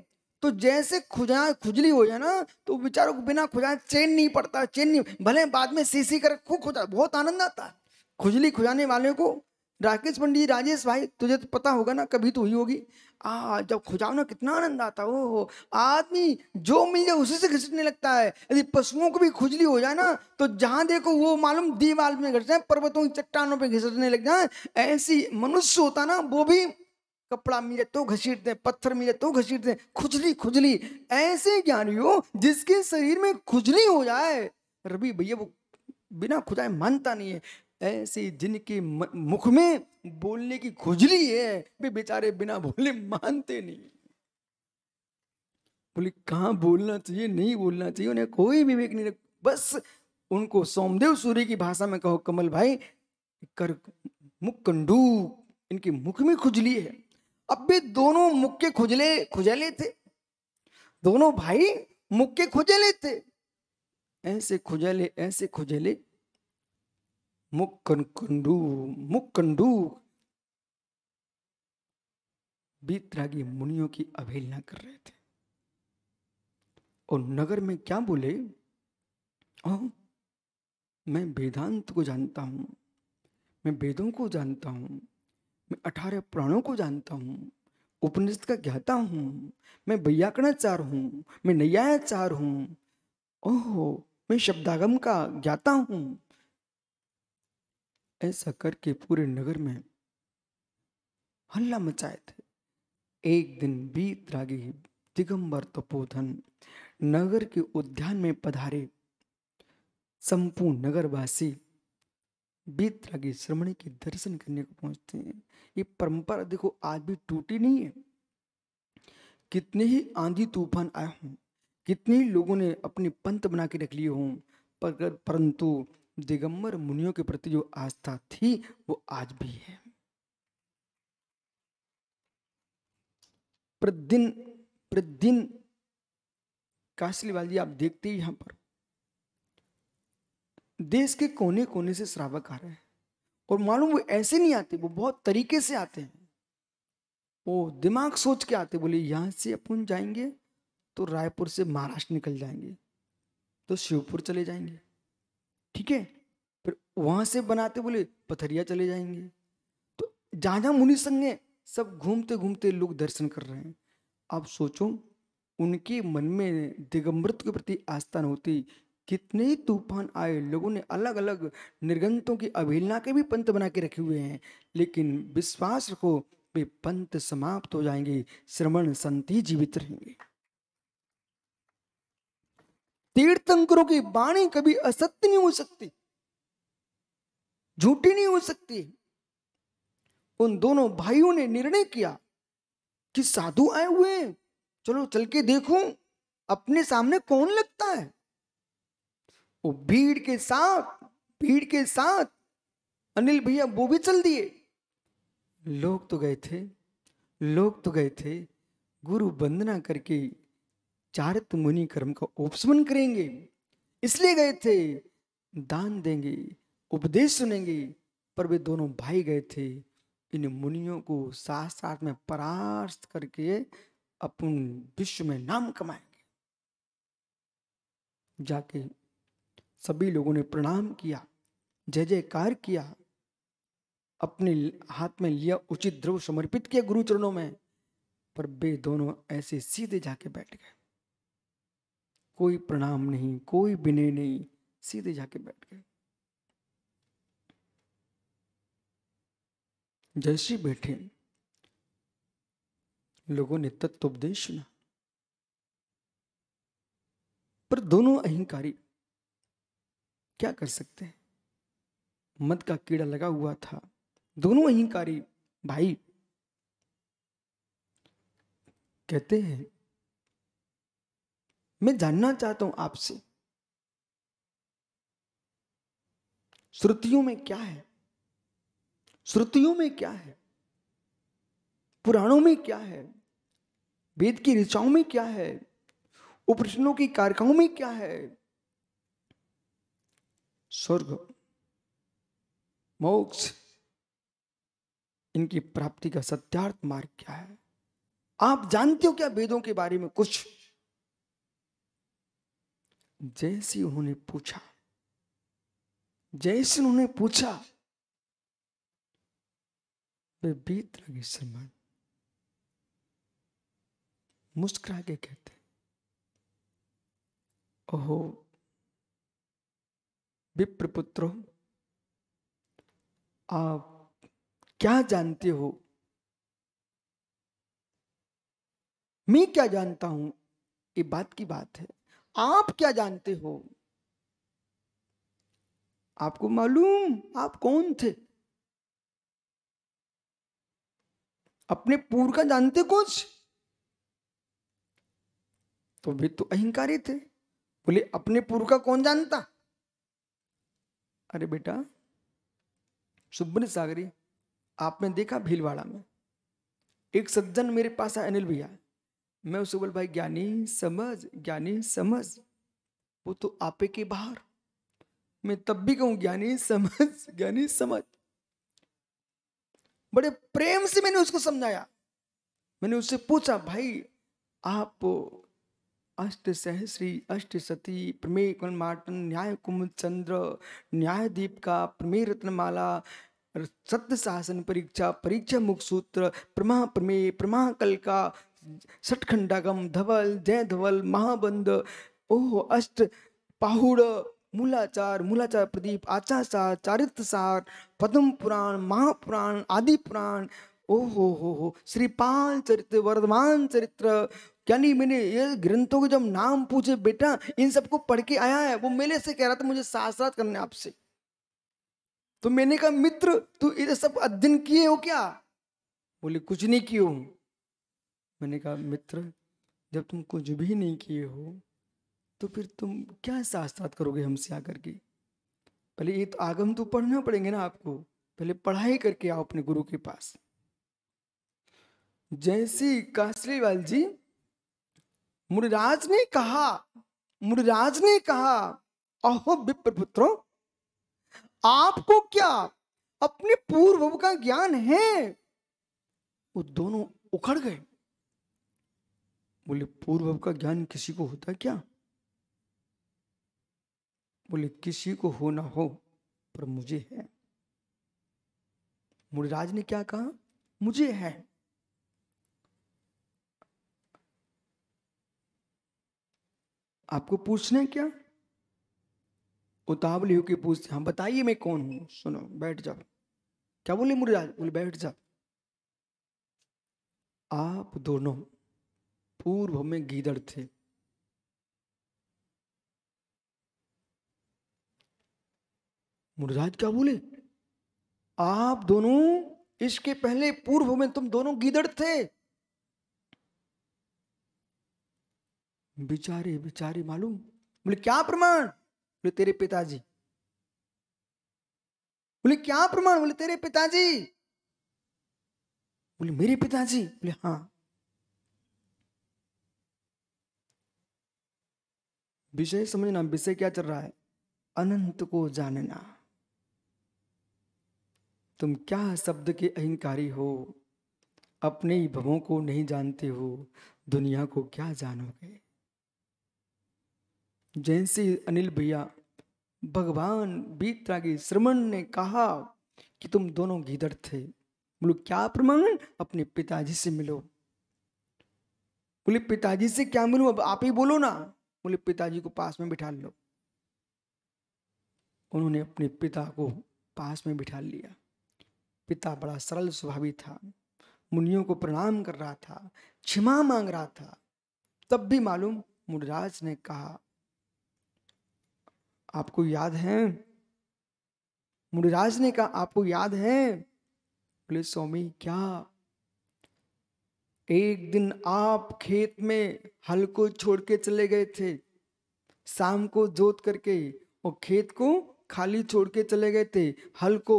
तो जैसे खुजा खुजली हो जाए ना तो बेचारों को बिना खुजाए चैन नहीं पड़ता चैन नहीं भले बाद में सीसी कर खूब खुजा बहुत आनंद आता है खुजली खुजाने वाले को राकेश पंडित राजेश भाई तुझे तो पता होगा ना कभी तो हुई होगी आ जब खुजाओ ना कितना आनंद आता हो हो आदमी जो मिल जाए उसी से घिसटने लगता है यदि पशुओं को भी खुजली हो जाए ना तो जहाँ देखो वो मालूम दीवार में घिस जाए पर्वतों की चट्टानों पे घिसटने लग जाए ऐसी मनुष्य होता ना वो भी कपड़ा मिले तो घसीटते पत्थर मिले तो घसीटते खुजली खुजली ऐसे ज्ञानी हो जिसके शरीर में खुजली हो जाए रवि भैया वो बिना खुदाए मानता नहीं है ऐसे जिनके मुख में बोलने की खुजली है वे बेचारे बिना बोले मानते नहीं बोले कहा बोलना चाहिए नहीं बोलना चाहिए उन्हें कोई विवेक नहीं बस उनको सोमदेव सूर्य की भाषा में कहो कमल भाई कर मुकंडू इनके मुख में खुजली है अब भी दोनों मुख के खुजले खुजले थे दोनों भाई मुख के खुजले थे ऐसे खुजले ऐसे खुजले मुक्कंडू मुक्कंडू बीतरागी मुनियों की अवहेलना कर रहे थे और नगर में क्या बोले ओ, मैं वेदांत को जानता हूं मैं वेदों को जानता हूं मैं अठारह पुराणों को जानता हूं उपनिषद का ज्ञाता हूँ मैं वैयाकरणाचार हूं मैं नैयाचार हूं ओह मैं शब्दागम का ज्ञाता हूँ ऐसा करके पूरे नगर में हल्ला मचाए थे एक दिन बीत रागी दिगंबर तपोधन नगर के उद्यान में पधारे संपूर्ण नगरवासी बीतरागी श्रमणी के दर्शन करने को पहुंचते हैं ये परंपरा देखो आज भी टूटी नहीं है कितने ही आंधी तूफान आए हों कितने ही लोगों ने अपने पंथ बना के रख लिए हों पर परंतु दिगंबर मुनियों के प्रति जो आस्था थी वो आज भी है प्रतिदिन प्रतिदिन काशलीवाल जी आप देखते हैं यहां पर देश के कोने कोने से श्रावक आ रहे हैं और मालूम वो ऐसे नहीं आते वो बहुत तरीके से आते हैं वो दिमाग सोच के आते बोले यहां से अपन जाएंगे तो रायपुर से महाराष्ट्र निकल जाएंगे तो शिवपुर चले जाएंगे ठीक है फिर वहां से बनाते बोले पथरिया चले जाएंगे तो जहाँ जहाँ मुनि संघ है सब घूमते घूमते लोग दर्शन कर रहे हैं आप सोचो उनके मन में दिगंबरत के प्रति आस्था न होती कितने तूफान आए लोगों ने अलग अलग निर्गंतों की अवहेलना के भी पंत बना के रखे हुए हैं लेकिन विश्वास रखो वे पंत समाप्त हो जाएंगे श्रवण संति जीवित रहेंगे तीर्थंकरों की वाणी कभी असत्य नहीं हो सकती झूठी नहीं हो सकती उन दोनों भाइयों ने निर्णय किया कि साधु आए हुए हैं चलो चल के देखो अपने सामने कौन लगता है वो भीड़ के साथ भीड़ के साथ अनिल भैया वो भी चल दिए लोग तो गए थे लोग तो गए थे गुरु वंदना करके चारित मुनि कर्म का उपशमन करेंगे इसलिए गए थे दान देंगे उपदेश सुनेंगे पर वे दोनों भाई गए थे इन मुनियों को साथ साथ में परास्त करके अपन विश्व में नाम कमाएंगे जाके सभी लोगों ने प्रणाम किया जय जयकार किया अपने हाथ में लिया उचित ध्रुव समर्पित किया गुरु चरणों में पर वे दोनों ऐसे सीधे जाके बैठ गए कोई प्रणाम नहीं कोई विनय नहीं सीधे जाके बैठ गए जैसे बैठे लोगों ने तत्वोपदेश सुना पर दोनों अहंकारी क्या कर सकते हैं मत का कीड़ा लगा हुआ था दोनों अहंकारी भाई कहते हैं मैं जानना चाहता हूं आपसे श्रुतियों में क्या है श्रुतियों में क्या है पुराणों में क्या है वेद की ऋचाओं में क्या है उपनिषदों की कारिकाओं में क्या है स्वर्ग मोक्ष इनकी प्राप्ति का सत्यार्थ मार्ग क्या है आप जानते हो क्या वेदों के बारे में कुछ जैसे उन्होंने पूछा जैसी उन्होंने पूछा वे बीत लगे सलमान मुस्कुरा के कहते ओहो विप्र पुत्र आप क्या जानते हो मैं क्या जानता हूं ये बात की बात है आप क्या जानते हो आपको मालूम आप कौन थे अपने पूर्व का जानते कुछ तो भी तो अहंकारी थे बोले अपने पूर्व का कौन जानता अरे बेटा सुब्रत सागरी आपने देखा भीलवाड़ा में एक सज्जन मेरे पास आया अनिल भैया मैं उसे बोल भाई ज्ञानी समझ ज्ञानी समझ वो तो आपे के बाहर मैं तब भी कहूं ज्ञानी समझ ज्ञानी समझ बड़े प्रेम से मैंने उसको समझाया मैंने उससे पूछा भाई आप अष्ट सहस्री अष्ट सती प्रमेय कुमार न्याय कुमुद चंद्र न्यायदीप का प्रमेय रत्नमाला सत्य शासन परीक्षा परीक्षा मुख सूत्र प्रमा प्रमेय प्रमा कल का सटखंडागम धवल जय धवल महाबंद ओह अष्ट पाहुड़ मूलाचार मूलाचार प्रदीप आचासार चारित्रसार पद्म पुराण महापुराण आदि पुराण ओहो हो हो श्रीपाल चरित्र वर्धमान चरित्र यानी मैंने ये ग्रंथों के जब नाम पूछे बेटा इन सबको पढ़ के आया है वो मेले से कह रहा था मुझे साथ साथ करने आपसे तो मैंने कहा मित्र तू ये सब अध्ययन किए हो क्या बोले कुछ नहीं किए हूं मैंने कहा मित्र जब तुम कुछ भी नहीं किए हो तो फिर तुम क्या साक्षात करोगे हमसे आकर के पहले ये तो आगम तो पढ़ना पड़ेंगे ना आपको पहले पढ़ाई करके आओ अपने गुरु के पास जैसी कासलीवाल जी मुरिराज ने कहा मुनिराज ने कहा अहो पुत्रो आपको क्या अपने पूर्व का ज्ञान है वो दोनों उखड़ गए बोले पूर्व का ज्ञान किसी को होता है क्या बोले किसी को हो ना हो पर मुझे है मुनिराज ने क्या कहा मुझे है आपको पूछने क्या उतावली होकर पूछते हाँ बताइए मैं कौन हूं सुनो बैठ जाओ क्या बोले मुरिराज बोले बैठ जाओ आप दोनों पूर्व में गीदड़ थे मुर्राज क्या बोले आप दोनों इसके पहले पूर्व में तुम दोनों गीदड़ थे बिचारे बिचारे मालूम बोले क्या प्रमाण बोले तेरे पिताजी बोले क्या प्रमाण बोले तेरे पिताजी बोले मेरे पिताजी बोले हाँ विषय समझना विषय क्या चल रहा है अनंत को जानना तुम क्या शब्द के अहंकारी हो अपने ही भवों को नहीं जानते हो दुनिया को क्या जानोगे जैसे अनिल भैया भगवान बीतरागी श्रमण ने कहा कि तुम दोनों गीदड़ थे बोलो क्या प्रमाण अपने पिताजी से मिलो बोले पिताजी से क्या मिलूं अब आप ही बोलो ना बोले पिताजी को पास में बिठा लो उन्होंने अपने पिता को पास में बिठा लिया पिता बड़ा सरल स्वभावी था मुनियों को प्रणाम कर रहा था क्षमा मांग रहा था तब भी मालूम मुनिराज ने कहा आपको याद है मुनिराज ने कहा आपको याद है बोले स्वामी क्या एक दिन आप खेत में हल को छोड़ के चले गए थे शाम को जोत करके और खेत को खाली छोड़ के चले गए थे हल को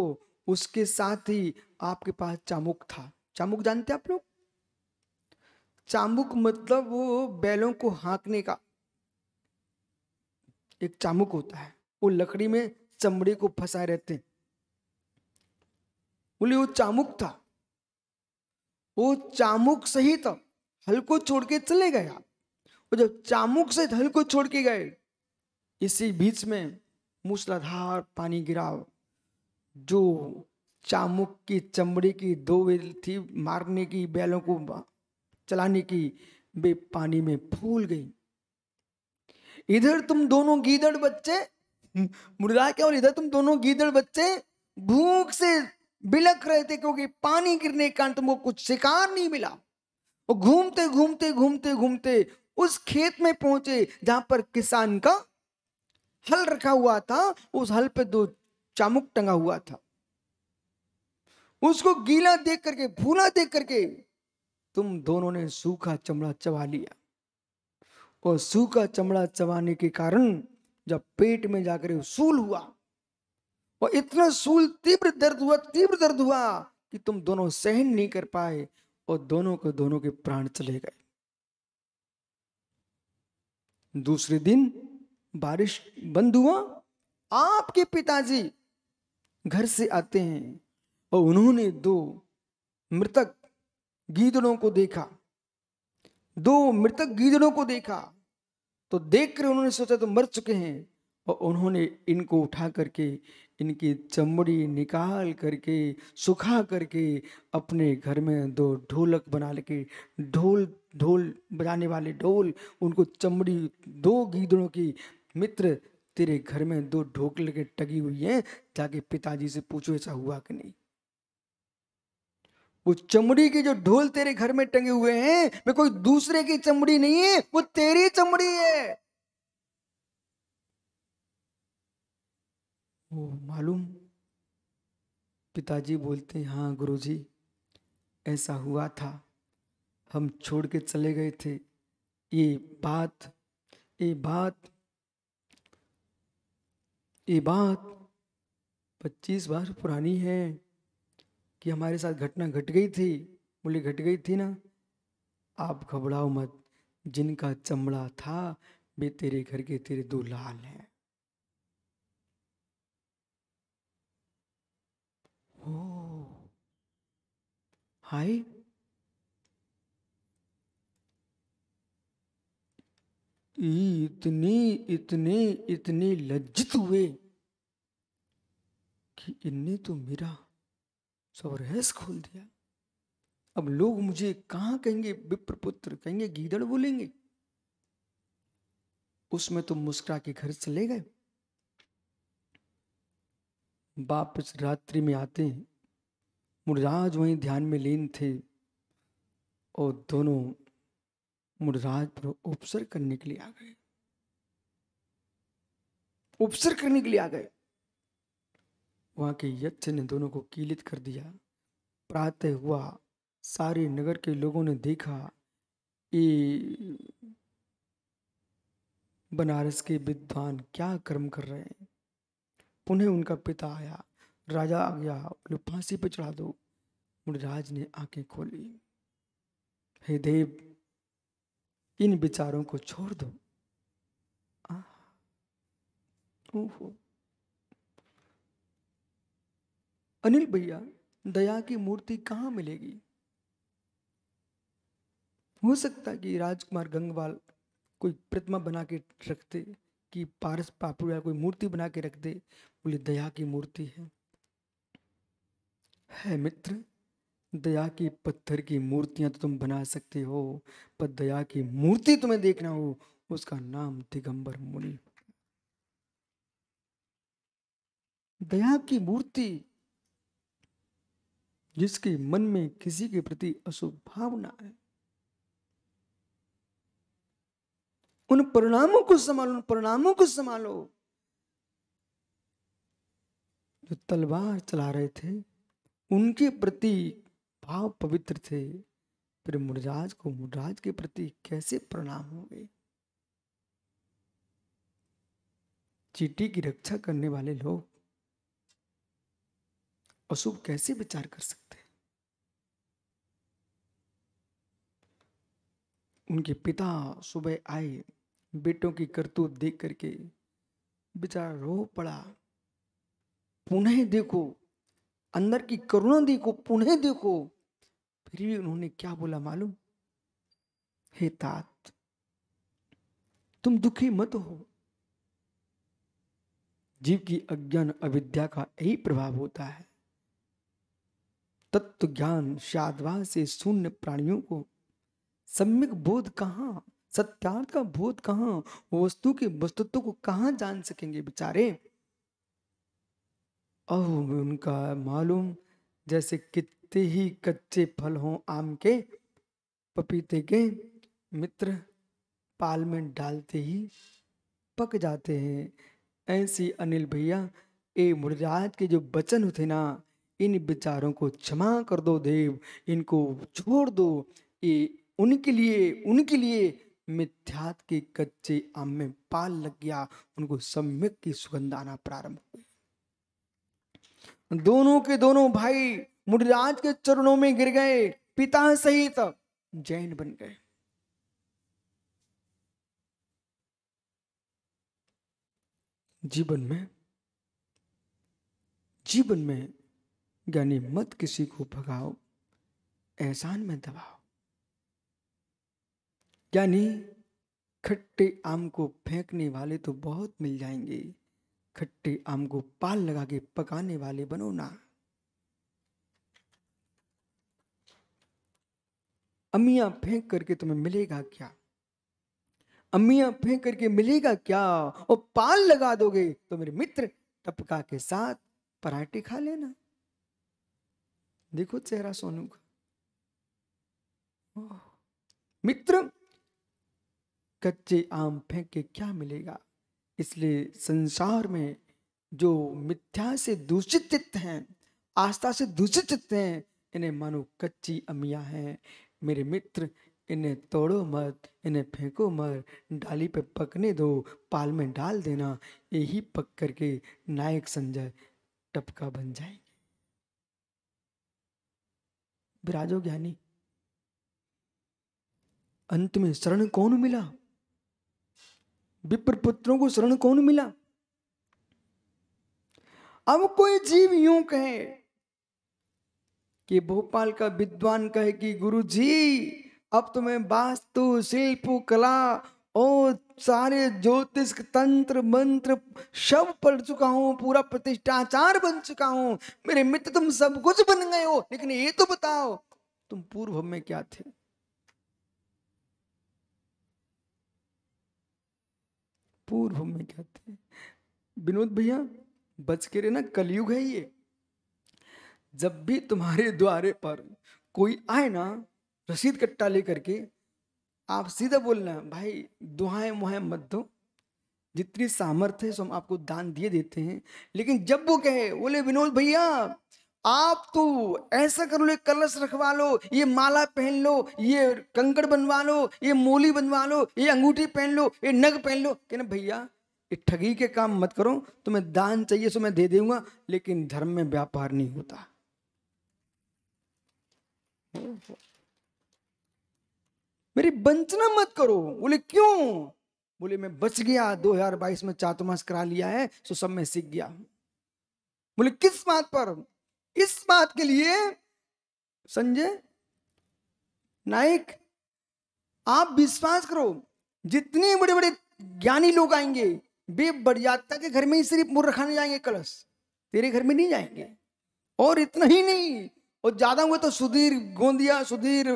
उसके साथ ही आपके पास चामुक था चामुक जानते आप लोग चामुक मतलब वो बैलों को हाँकने का एक चामुक होता है वो लकड़ी में चमड़े को फंसाए रहते बोले वो चामुक था वो चामुक सहित हल को छोड़ के चले गया और जब चामुक सहित हल को छोड़ के गए इसी बीच में मूसलाधार पानी गिरा जो चामुक की चमड़े की दो वेल थी मारने की बैलों को चलाने की वे पानी में फूल गई इधर तुम दोनों गीदड़ बच्चे मुर्दा क्या और इधर तुम दोनों गीदड़ बच्चे भूख से बिलक रहे थे क्योंकि पानी गिरने के कारण तुमको कुछ शिकार नहीं मिला वो घूमते घूमते घूमते घूमते उस खेत में पहुंचे जहां पर किसान का हल रखा हुआ था उस हल पे दो चामुक टंगा हुआ था उसको गीला देख करके भूला देख करके तुम दोनों ने सूखा चमड़ा चबा लिया और सूखा चमड़ा चबाने के कारण जब पेट में जाकर सूल हुआ और इतना सूल तीव्र दर्द हुआ तीव्र दर्द हुआ कि तुम दोनों सहन नहीं कर पाए और दोनों को दोनों के प्राण चले गए दूसरे दिन बारिश बंद हुआ आपके पिताजी घर से आते हैं और उन्होंने दो मृतक गीदड़ों को देखा दो मृतक गीदड़ों को देखा तो देखकर उन्होंने सोचा तो मर चुके हैं और उन्होंने इनको उठा करके इनकी चमड़ी निकाल करके सुखा करके अपने घर में दो ढोलक बना लेके ढोल ढोल बजाने वाले ढोल उनको चमड़ी दो गीदड़ों की मित्र तेरे घर में दो ढोक लेके टगी हुई है ताकि पिताजी से पूछो ऐसा हुआ कि नहीं वो चमड़ी के जो ढोल तेरे घर में टंगे हुए हैं वे कोई दूसरे की चमड़ी नहीं है वो तेरी चमड़ी है वो मालूम पिताजी बोलते हाँ गुरुजी ऐसा हुआ था हम छोड़ के चले गए थे ये बात ये बात ये बात पच्चीस बार पुरानी है कि हमारे साथ घटना घट गई थी बोले घट गई थी ना आप घबराओ मत जिनका चमड़ा था वे तेरे घर के तेरे दो लाल हैं Oh. Hi. इतने इतने इतने लज्जित हुए कि इनने तो मेरा सब रहस्य खोल दिया अब लोग मुझे कहाँ कहेंगे विप्रपुत्र कहेंगे गीदड़ बोलेंगे उसमें तो मुस्कुरा के घर चले गए वापस रात्रि में आते मुरराज वहीं ध्यान में लीन थे और दोनों मुरराज पर उपसर करने के लिए आ गए उपसर करने के लिए आ गए वहां के यक्ष ने दोनों को कीलित कर दिया प्रातः हुआ सारे नगर के लोगों ने देखा ये बनारस के विद्वान क्या कर्म कर रहे हैं पुनः उनका पिता आया राजा आ गया बोले फांसी पर चढ़ा दो मुनिराज ने आंखें खोली हे देव इन विचारों को छोड़ दो अनिल भैया दया की मूर्ति कहाँ मिलेगी हो सकता कि राजकुमार गंगवाल कोई प्रतिमा बना के रखते कि पारस पापू या कोई मूर्ति बना के रख दे बोले दया की मूर्ति है है मित्र दया की पत्थर की मूर्तियां तो तुम बना सकते हो पर दया की मूर्ति तुम्हें देखना हो उसका नाम दिगंबर मुनि दया की मूर्ति जिसके मन में किसी के प्रति अशुभ भावना है उन परिणामों को संभालो उन परिणामों को संभालो जो तलवार चला रहे थे उनके प्रति भाव पवित्र थे फिर मुरजाज को मुरजाज के प्रति कैसे प्रणाम हो गए चीटी की रक्षा करने वाले लोग अशुभ कैसे विचार कर सकते उनके पिता सुबह आए बेटों की करतूत देख करके बेचारा रो पड़ा पुनः देखो अंदर की करुणा देखो पुनः देखो फिर भी उन्होंने क्या बोला मालूम हे तात तुम दुखी मत हो जीव की अज्ञान अविद्या का यही प्रभाव होता है तत्व ज्ञान शादवा से शून्य प्राणियों को सम्यक बोध कहाँ सत्यार्थ का बोध कहा वस्तु के वस्तुत्व को कहा जान सकेंगे बेचारे अब उनका मालूम जैसे कितने ही कच्चे फल हों आम के पपीते के मित्र पाल में डालते ही पक जाते हैं ऐसी अनिल भैया ए मुर्राज के जो वचन होते ना इन विचारों को क्षमा कर दो देव इनको छोड़ दो ये उनके लिए उनके लिए मिथ्यात के कच्चे आम में पाल लग गया उनको सम्यक की सुगंध आना प्रारंभ हुई दोनों के दोनों भाई मुनिराज के चरणों में गिर गए पिता सहित जैन बन गए जीवन में जीवन में ज्ञानी मत किसी को भगाओ एहसान में दबाओ यानी खट्टे आम को फेंकने वाले तो बहुत मिल जाएंगे खट्टे आम को पाल लगा के पकाने वाले बनो ना अमिया फेंक करके तुम्हें मिलेगा क्या अमिया फेंक करके मिलेगा क्या और पाल लगा दोगे तो मेरे मित्र टपका के साथ पराठे खा लेना देखो चेहरा सोनू का मित्र कच्चे आम फेंक के क्या मिलेगा इसलिए संसार में जो मिथ्या से दूषित चित्त हैं आस्था से दूषित चित्त हैं इन्हें मानो कच्ची अमिया हैं मेरे मित्र इन्हें तोड़ो मत इन्हें फेंको मत डाली पे पकने दो पाल में डाल देना यही पक करके नायक संजय टपका बन जाएंगे विराजो ज्ञानी अंत में शरण कौन मिला विप्र पुत्रों को शरण कौन मिला अब कोई जीव यूं कहे कि भोपाल का विद्वान कहे कि गुरु जी अब तुम्हें तो वास्तु शिल्प कला और सारे ज्योतिष तंत्र मंत्र सब पढ़ चुका हूं पूरा प्रतिष्ठाचार बन चुका हूँ मेरे मित्र तुम सब कुछ बन गए हो लेकिन ये तो बताओ तुम पूर्व में क्या थे पूर्व में कहते हैं विनोद भैया बच के रहे ना कलयुग है ये जब भी तुम्हारे द्वारे पर कोई आए ना रसीद कट्टा लेकर के आप सीधा बोलना भाई दुआएं मुआएं मत दो जितनी सामर्थ्य है सो हम आपको दान दिए देते हैं लेकिन जब वो कहे बोले विनोद भैया आप तो ऐसा करो ये कलश रखवा लो ये माला पहन लो ये कंकड़ बनवा लो ये मोली बनवा लो ये अंगूठी पहन लो ये नग पहन लो कहना भैया ये ठगी के काम मत करो तुम्हें दान चाहिए सो तो मैं दे दूंगा लेकिन धर्म में व्यापार नहीं होता मेरी वंचना मत करो बोले क्यों बोले मैं बच गया 2022 में चातुमास करा लिया है सो तो सब मैं सीख गया बोले किस बात पर इस बात के लिए संजय नायक आप विश्वास करो जितने बड़े बड़े ज्ञानी लोग आएंगे वे बड़ियाता के घर में ही सिर्फ मुर्र खाने जाएंगे कलश तेरे घर में नहीं जाएंगे और इतना ही नहीं और ज्यादा हुआ तो सुधीर गोंदिया सुधीर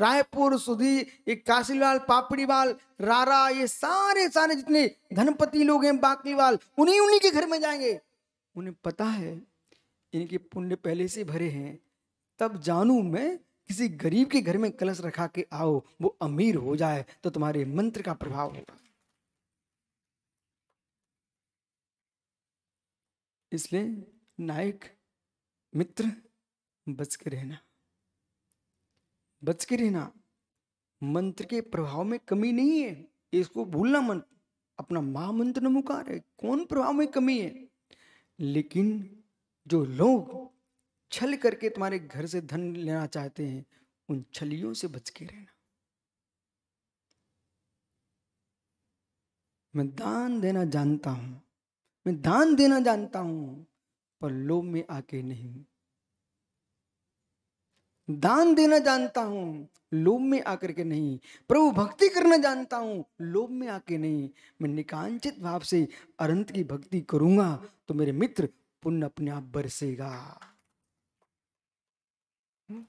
रायपुर सुधीर एक काशीलाल पापड़ीवाल रारा ये सारे सारे जितने धनपति लोग हैं बाकलीवाल उन्हीं उन्हीं के घर में जाएंगे उन्हें पता है इनके पुण्य पहले से भरे हैं तब जानू मैं किसी गरीब के घर में कलश रखा के आओ वो अमीर हो जाए तो तुम्हारे मंत्र का प्रभाव होगा इसलिए नायक मित्र बच के रहना बच के रहना मंत्र के प्रभाव में कमी नहीं है इसको भूलना मन अपना महामंत्र नमुकार है कौन प्रभाव में कमी है लेकिन जो लोग छल करके तुम्हारे घर से धन लेना चाहते हैं उन छलियों से बच के रहना मैं दान देना जानता हूं मैं दान देना जानता हूं पर लोभ में आके नहीं दान देना जानता हूं लोभ में आकर के नहीं प्रभु भक्ति करना जानता हूं लोभ में आके नहीं मैं निकांचित भाव से अरंत की भक्ति करूंगा तो मेरे मित्र पुण्य अपने आप बरसेगा हम्म?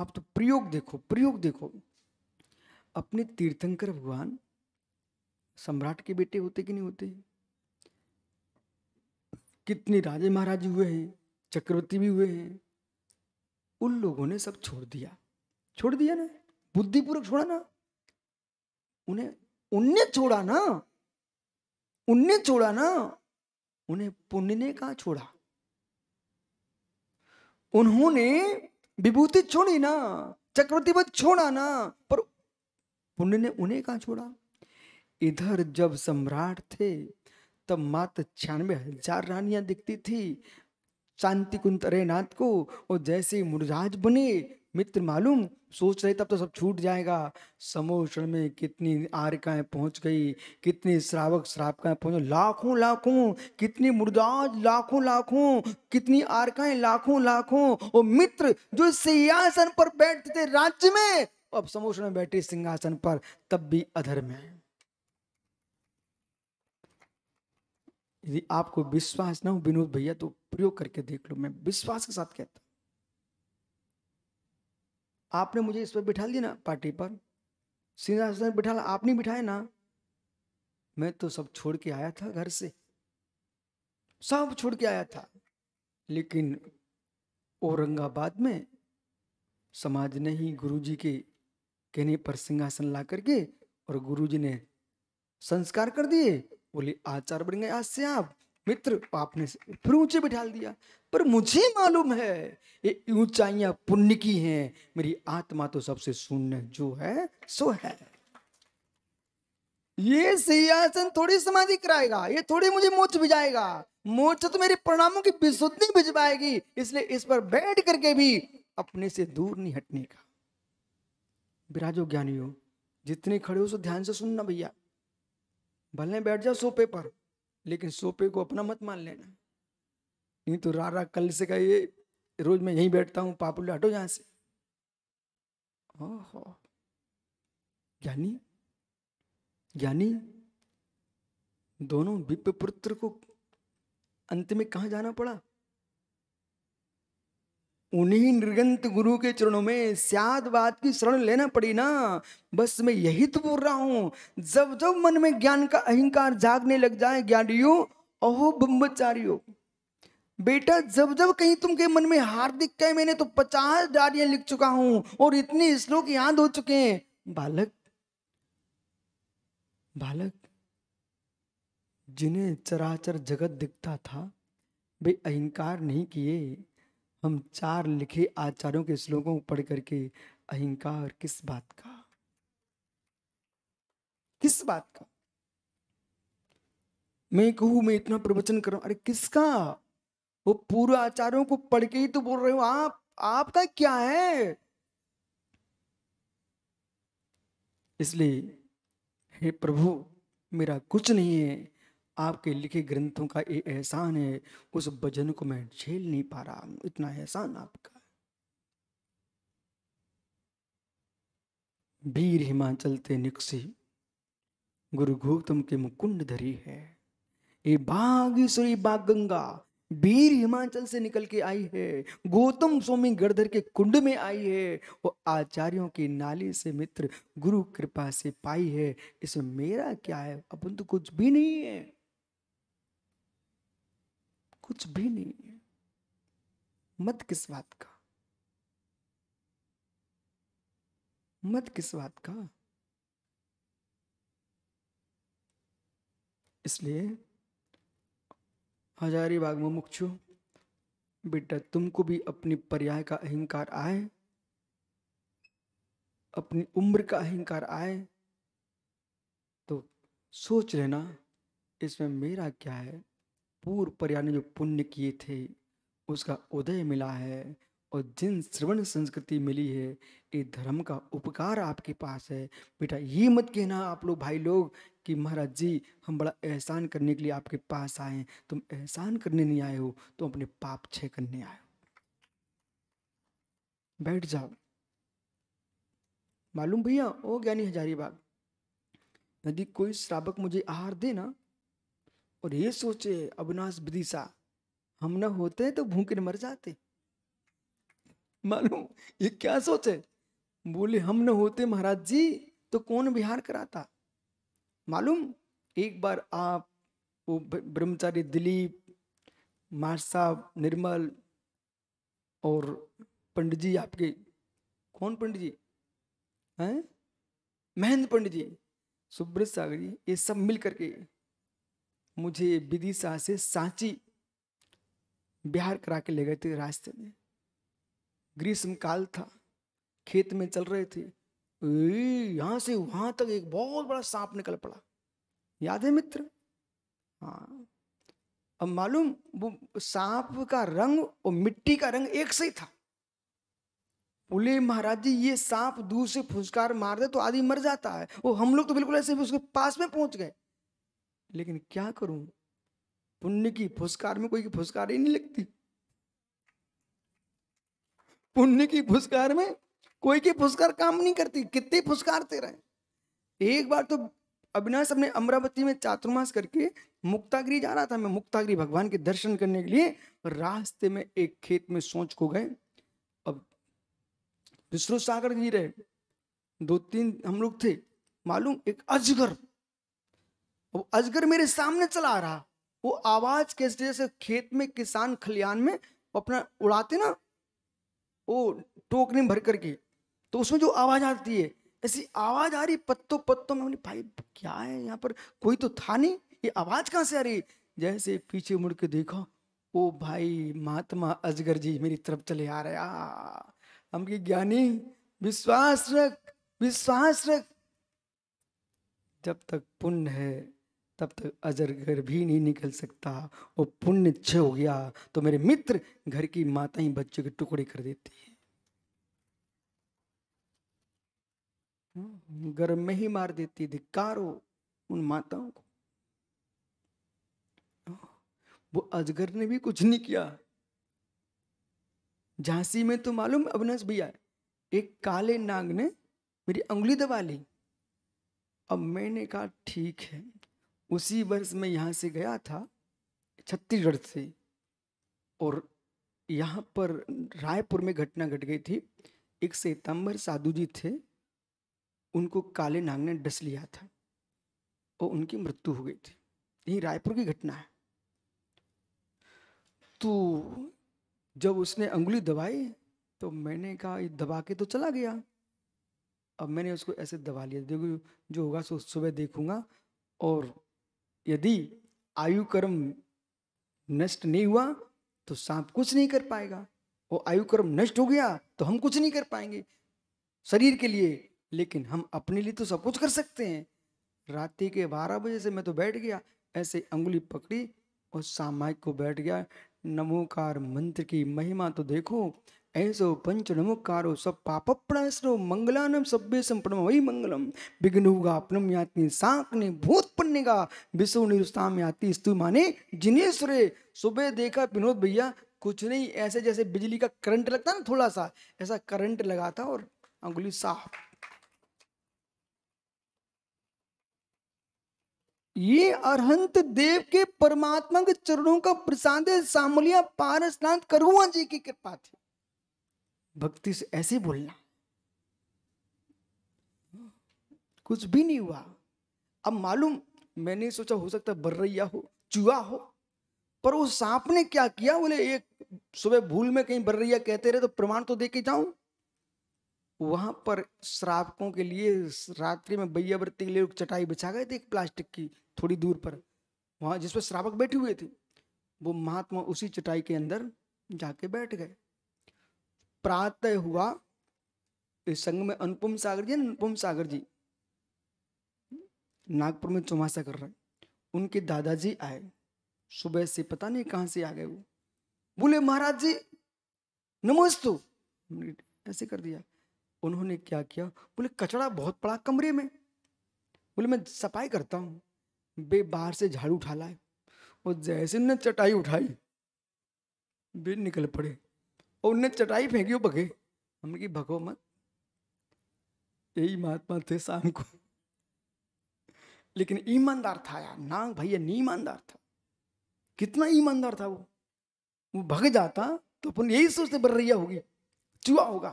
अब तो प्रयोग देखो प्रयोग देखो अपने तीर्थंकर भगवान सम्राट के बेटे होते कि नहीं होते कितने राजे महाराज हुए हैं चक्रवर्ती भी हुए हैं उन लोगों ने सब छोड़ दिया छोड़ दिया ना बुद्धिपूर्वक छोड़ा ना उन्हें उनने छोड़ा ना उनने छोड़ा ना उन्हें पुण्य ने कहा छोड़ा उन्होंने विभूति छोड़ी ना चक्रवर्ती पद छोड़ा ना पर पुण्य ने उन्हें कहा छोड़ा इधर जब सम्राट थे तब मात्र छियानवे हजार रानियां दिखती थी शांति कुंतरे नाथ को और जैसे मुरजाज बने मित्र मालूम सोच रहे तब तो सब छूट जाएगा समोषण में कितनी आरिकाएं पहुंच गई कितनी श्रावक श्रावकाएं पहुंच लाखों लाखों कितनी मुर्दाज लाखों लाखों कितनी आरकाएं लाखों लाखों वो मित्र जो सिंहासन पर बैठते थे राज्य में अब समोषण में बैठे सिंहासन पर तब भी अधर में यदि आपको विश्वास ना हो विनोद भैया तो प्रयोग करके देख लो मैं विश्वास के साथ कहता आपने मुझे इस पर बिठा दिया ना पार्टी पर सिंहासन बिठा आप नहीं बिठाए ना मैं तो सब छोड़ के आया था घर से सब छोड़ के आया था लेकिन औरंगाबाद में समाज ने ही गुरुजी के कहने पर सिंहासन ला करके और गुरुजी ने संस्कार कर दिए बोले आचार बन गए आज से आप मित्र आपने फिर ऊंचे बिठा दिया पर मुझे मालूम है ये ऊंचाइयां पुण्य की हैं मेरी आत्मा तो सबसे शून्य जो है सो है ये सिंहासन थोड़ी समाधि कराएगा ये थोड़ी मुझे मोच भिजाएगा मोच तो मेरे प्रणामों की विशुद्धि भिजवाएगी इसलिए इस पर बैठ करके भी अपने से दूर नहीं हटने का विराजो ज्ञानियों जितने खड़े हो सो ध्यान से सुनना भैया भले बैठ जाओ सोफे पर लेकिन सोपे को अपना मत मान लेना नहीं तो रारा कल से का ये रोज मैं यहीं बैठता हूँ पापुल हटो यहां से ओहो ज्ञानी ज्ञानी दोनों विप्र पुत्र को अंत में कहा जाना पड़ा उन्हीं निर्गंत गुरु के चरणों में बात की शरण लेना पड़ी ना बस मैं यही तो बोल रहा हूं जब जब मन में ज्ञान का अहंकार जागने लग जाए ज्ञानियों अहो ब्रह्मचारियों बेटा जब जब कहीं के मन में हार्दिक कहे मैंने तो पचास डारियां लिख चुका हूं और इतने श्लोक याद हो चुके हैं बालक बालक जिन्हें चराचर जगत दिखता था वे अहंकार नहीं किए हम चार लिखे आचार्यों के श्लोकों को पढ़ करके अहंकार किस बात का किस बात का मैं कहूं मैं इतना प्रवचन कर रहा अरे किसका वो पूर्व आचार्यों को पढ़ के ही तो बोल रहे हो आप आपका क्या है इसलिए हे प्रभु मेरा कुछ नहीं है आपके लिखे ग्रंथों का ये एहसान है उस भजन को मैं झेल नहीं पा रहा इतना एहसान आपका वीर हिमाचल ते निकसी गुरु गौतम के मुकुंड धरी है ये बागेश्वरी बाग गंगा वीर हिमाचल से निकल के आई है गौतम स्वामी गढ़धर के कुंड में आई है वो आचार्यों की नाली से मित्र गुरु कृपा से पाई है इसमें मेरा क्या है अपन तो कुछ भी नहीं है कुछ भी नहीं है मत किस बात का मत किस बात का इसलिए हजारी बाग मुमुक्षु बेटा तुमको भी अपनी पर्याय का अहंकार आए अपनी उम्र का अहंकार आए तो सोच लेना इसमें मेरा क्या है पूर्व पर यानी जो पुण्य किए थे उसका उदय मिला है और जिन श्रवण संस्कृति मिली है ये धर्म का उपकार आपके पास है बेटा ये मत कहना आप लोग भाई लोग कि महाराज जी हम बड़ा एहसान करने के लिए आपके पास आए तुम एहसान करने नहीं आए हो तुम अपने पाप छे करने आए हो बैठ जाओ मालूम भैया ओ ज्ञानी हजारी बाग यदि कोई श्रावक मुझे आहार दे ना और ये सोचे अविनाश विदिशा हम न होते तो भूखे मर जाते मालूम ये क्या सोचे बोले हम न होते महाराज जी तो कौन विहार कराता मालूम एक बार आप वो ब्रह्मचारी दिलीप मास्टर साहब निर्मल और पंडित जी आपके कौन पंडित जी हैं महेंद्र पंडित जी सुब्रत सागर जी ये सब मिल करके मुझे विदिशा से सांची बिहार करा के ले गए थे रास्ते में ग्रीष्म काल था खेत में चल रहे थे यहां से वहां तक एक बहुत बड़ा सांप निकल पड़ा याद है मित्र हाँ अब मालूम वो सांप का रंग और मिट्टी का रंग एक से ही था बोले महाराज जी ये सांप दूर से फुसकार मार दे तो आदमी मर जाता है वो हम लोग तो बिल्कुल ऐसे भी उसके पास में पहुंच गए लेकिन क्या करूं पुण्य की फुसकार में कोई फुसकार ही नहीं लगती पुण्य की फुसकार में कोई की फुसकार काम नहीं करती कितने फुसकारते रहे एक बार तो अविनाश अपने अमरावती में चातुर्मास करके मुक्तागिरी जा रहा था मैं मुक्तागिरी भगवान के दर्शन करने के लिए रास्ते में एक खेत में सोच को गए अब विष्णु सागर जी रहे दो तीन हम लोग थे मालूम एक अजगर अब अजगर मेरे सामने चला रहा वो आवाज कैसे जैसे खेत में किसान खलियान में अपना उड़ाते ना वो टोकने भर करके तो उसमें जो आवाज आती है ऐसी आवाज आ रही पत्तों पत्तों में भाई क्या है यहाँ पर कोई तो था नहीं ये आवाज कहाँ से आ रही जैसे पीछे मुड़ के देखो ओ भाई महात्मा अजगर जी मेरी तरफ चले आ रहे आ हम की ज्ञानी विश्वास रख विश्वास रख जब तक पुण्य है तब तक अजर घर भी नहीं निकल सकता वो पुण्य छ हो गया तो मेरे मित्र घर की माता ही बच्चे के टुकड़े कर देती है गर्भ हम्म, में ही मार देती धिकारो उन माताओं को वो अजगर ने भी कुछ नहीं किया झांसी में तो मालूम अवनस भैया एक काले नाग ने मेरी उंगली दबा ली अब मैंने कहा ठीक है उसी वर्ष मैं यहाँ से गया था छत्तीसगढ़ से और यहाँ पर रायपुर में घटना घट गट गई थी एक सितंबर साधु जी थे उनको काले नाग ने डस लिया था और उनकी मृत्यु हो गई थी यही रायपुर की घटना है तो जब उसने अंगुली दबाई तो मैंने कहा ये दबा के तो चला गया अब मैंने उसको ऐसे दबा लिया देखो जो होगा सो सुबह देखूंगा और यदि आयु कर्म नष्ट नहीं हुआ तो सांप कुछ नहीं कर पाएगा वो आयु कर्म नष्ट हो गया तो हम कुछ नहीं कर पाएंगे शरीर के लिए लेकिन हम अपने लिए तो सब कुछ कर सकते हैं रात्रि के बारह बजे से मैं तो बैठ गया ऐसे अंगुली पकड़ी और सामायिक को बैठ गया नमोकार मंत्र की महिमा तो देखो ऐसो कारो सब पाप प्रासरो मंगलानम सभ्य संपन्न वही मंगलम विघ्नुगा अपनम याति सांक ने भूत पन्ने का विश्व निरुस्ताम याति स्तु माने जिनेश्वरे सुबह देखा विनोद भैया कुछ नहीं ऐसे जैसे बिजली का करंट लगता ना थोड़ा सा ऐसा करंट लगा था और अंगुली साफ ये अरहंत देव के परमात्मा के चरणों का प्रसाद है सामुलिया पार स्नान करुआ जी की कृपा थी भक्ति से ऐसे बोलना कुछ भी नहीं हुआ अब मालूम मैंने सोचा हो सकता बर्रैया हो चुहा हो पर उस सांप ने क्या किया बोले एक सुबह भूल में कहीं बर्रैया कहते रहे तो प्रमाण तो दे के जाऊं वहां पर श्रावकों के लिए रात्रि में बैया व्रती के लिए चटाई बिछा गए थे एक प्लास्टिक की थोड़ी दूर पर वहां जिसपे श्रावक बैठे हुए थे वो महात्मा उसी चटाई के अंदर जाके बैठ गए प्रातः हुआ इस संघ में अनुपम सागर जी अनुपम सागर जी नागपुर में चौमासा कर रहे उनके दादाजी आए सुबह से पता नहीं कहां से आ गए वो बोले महाराज जी नमस्तु ऐसे कर दिया उन्होंने क्या किया बोले कचड़ा बहुत पड़ा कमरे में बोले मैं सफाई करता हूं बे बाहर से झाड़ू उठा लाए और जैसे ने चटाई उठाई बे निकल पड़े और उनने चटाई फेंकी वो भगे हमने कि भगो मत यही महात्मा थे शाम को लेकिन ईमानदार था यार ना भैया नहीं ईमानदार था कितना ईमानदार था वो वो भग जाता तो अपन यही सोचते बर्रैया होगी चुहा होगा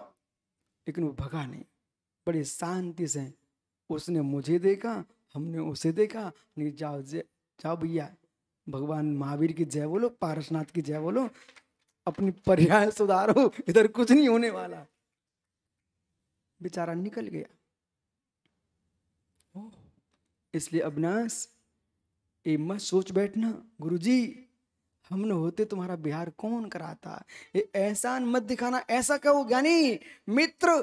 लेकिन वो भगा नहीं बड़े शांति से उसने मुझे देखा हमने उसे देखा नहीं जाओ जाओ भैया भगवान महावीर की जय बोलो पारसनाथ की जय बोलो अपनी पर्याय सुधारो इधर कुछ नहीं होने वाला बेचारा निकल गया इसलिए अविनाश ये मत सोच बैठना गुरुजी हम न होते तुम्हारा बिहार कौन कराता ये एहसान मत दिखाना ऐसा कहो ज्ञानी मित्र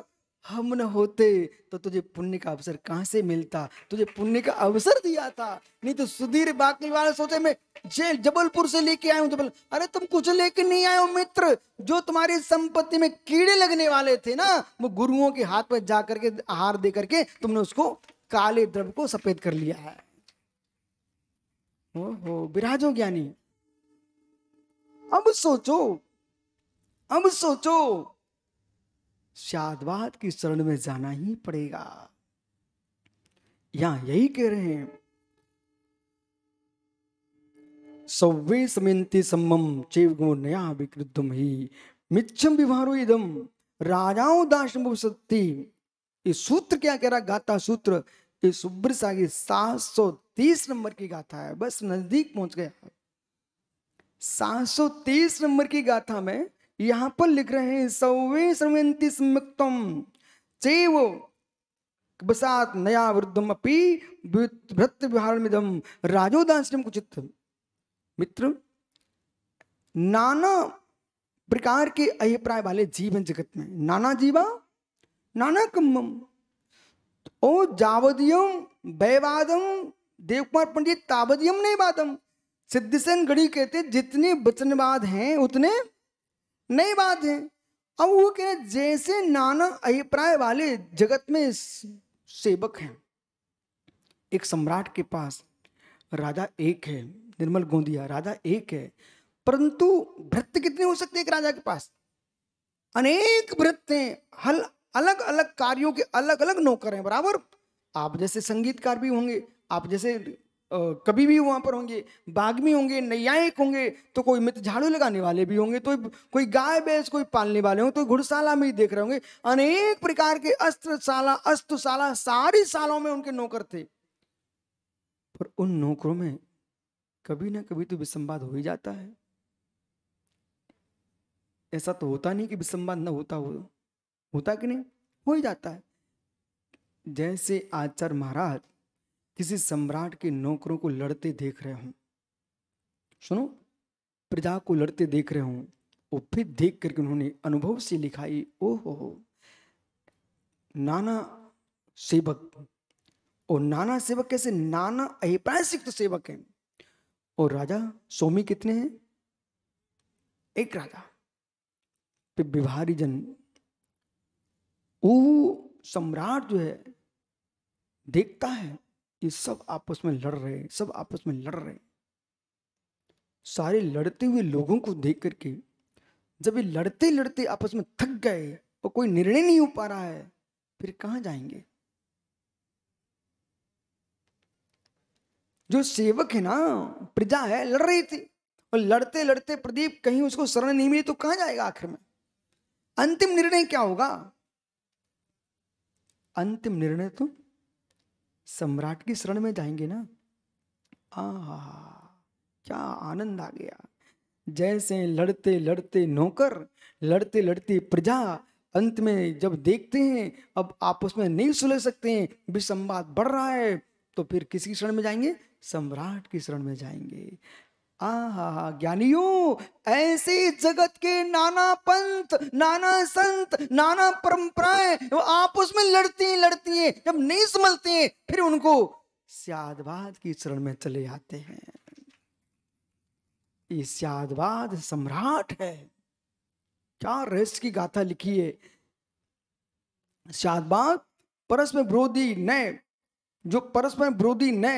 हम न होते तो तुझे पुण्य का अवसर कहाँ से मिलता तुझे पुण्य का अवसर दिया था नहीं तो सुधीर बाकी वाले सोचे मैं जेल जबलपुर से लेके आया हूँ जबल तो अरे तुम कुछ लेके नहीं आए हो मित्र जो तुम्हारी संपत्ति में कीड़े लगने वाले थे ना वो गुरुओं के हाथ पर जा करके आहार दे करके तुमने उसको काले द्रव को सफेद कर लिया है ओहो विराजो ज्ञानी अब सोचो अब सोचो शादवाद की शरण में जाना ही पड़ेगा यहां यही कह रहे हैं सव्वे समयंती सम्मम चेवगो नया विकृतम ही मिच्छम विवाहो इदम राजाओं दास ये सूत्र क्या कह रहा गाता सूत्र ये सुब्र सागी सात सौ तीस नंबर की गाथा है बस नजदीक पहुंच गया सात सौ तीस नंबर की गाथा में यहां पर लिख रहे हैं सौवे सर्वंती संयुक्तम चेव बसात नया वृद्धम अपी भ्रत विहार मिदम राजोदाश्रम कुचित मित्र नाना प्रकार के अभिप्राय वाले जीवन जगत में नाना जीवा नाना कम ओ जावदीयम वैवादम कुमार पंडित तावदीयम नहीं वादम सिद्धिसेन गढ़ी कहते जितने वचनवाद हैं उतने नई बात है अब वो कह रहे जैसे नाना अभिप्राय वाले जगत में सेवक हैं एक सम्राट के पास राजा एक है निर्मल गोंदिया राजा एक है परंतु भृत्य कितने हो सकते एक राजा के पास अनेक भृत्य हल अलग अलग कार्यों के अलग अलग नौकर हैं बराबर आप जैसे संगीतकार भी होंगे आप जैसे कभी भी वहां पर होंगे बाघ भी होंगे नैयायिक होंगे तो कोई मित्र झाड़ू लगाने वाले भी होंगे तो कोई गाय बैस कोई पालने वाले होंगे तो घुड़शाला में ही देख रहे होंगे अनेक प्रकार के अस्त्रशाला अस्तुशाला सारी सालों में उनके नौकर थे पर उन नौकरों में कभी ना कभी तो विसंवाद हो ही जाता है ऐसा तो होता नहीं कि विसंवाद ना होता हो होता कि नहीं हो ही जाता है जैसे आचार्य महाराज किसी सम्राट के नौकरों को लड़ते देख रहे हूं सुनो प्रजा को लड़ते देख रहे हूं और फिर देख करके उन्होंने अनुभव से लिखाई ओ हो हो नाना सेवक और नाना सेवक कैसे नाना अहिप्रायसिक्त तो सेवक है और राजा सोमी कितने हैं एक राजा फिर जन वो सम्राट जो है देखता है ये सब आपस में लड़ रहे हैं सब आपस में लड़ रहे हैं सारे लड़ते हुए लोगों को देख करके जब ये लड़ते लड़ते आपस में थक गए और कोई निर्णय नहीं हो पा रहा है फिर कहां जाएंगे जो सेवक है ना प्रजा है लड़ रही थी और लड़ते लड़ते प्रदीप कहीं उसको शरण नहीं मिली तो कहां जाएगा आखिर में अंतिम निर्णय क्या होगा अंतिम निर्णय तो सम्राट की शरण में जाएंगे ना आ क्या आनंद आ गया जैसे लड़ते लड़ते नौकर लड़ते लड़ते प्रजा अंत में जब देखते हैं अब आपस में नहीं सुलझ सकते हैं विसंवाद बढ़ रहा है तो फिर किसी शरण में जाएंगे सम्राट की शरण में जाएंगे आ हा ज्ञानियों ऐसे जगत के नाना पंथ नाना संत नाना परंपराएं आपस में लड़ती हैं लड़ती हैं जब नहीं संभलते हैं उनको स्यादवाद की चरण में चले जाते हैं ये स्यादवाद सम्राट है क्या रहस्य की गाथा लिखी है शादबाग परस्पर विरोधी न जो परस्पर विरोधी न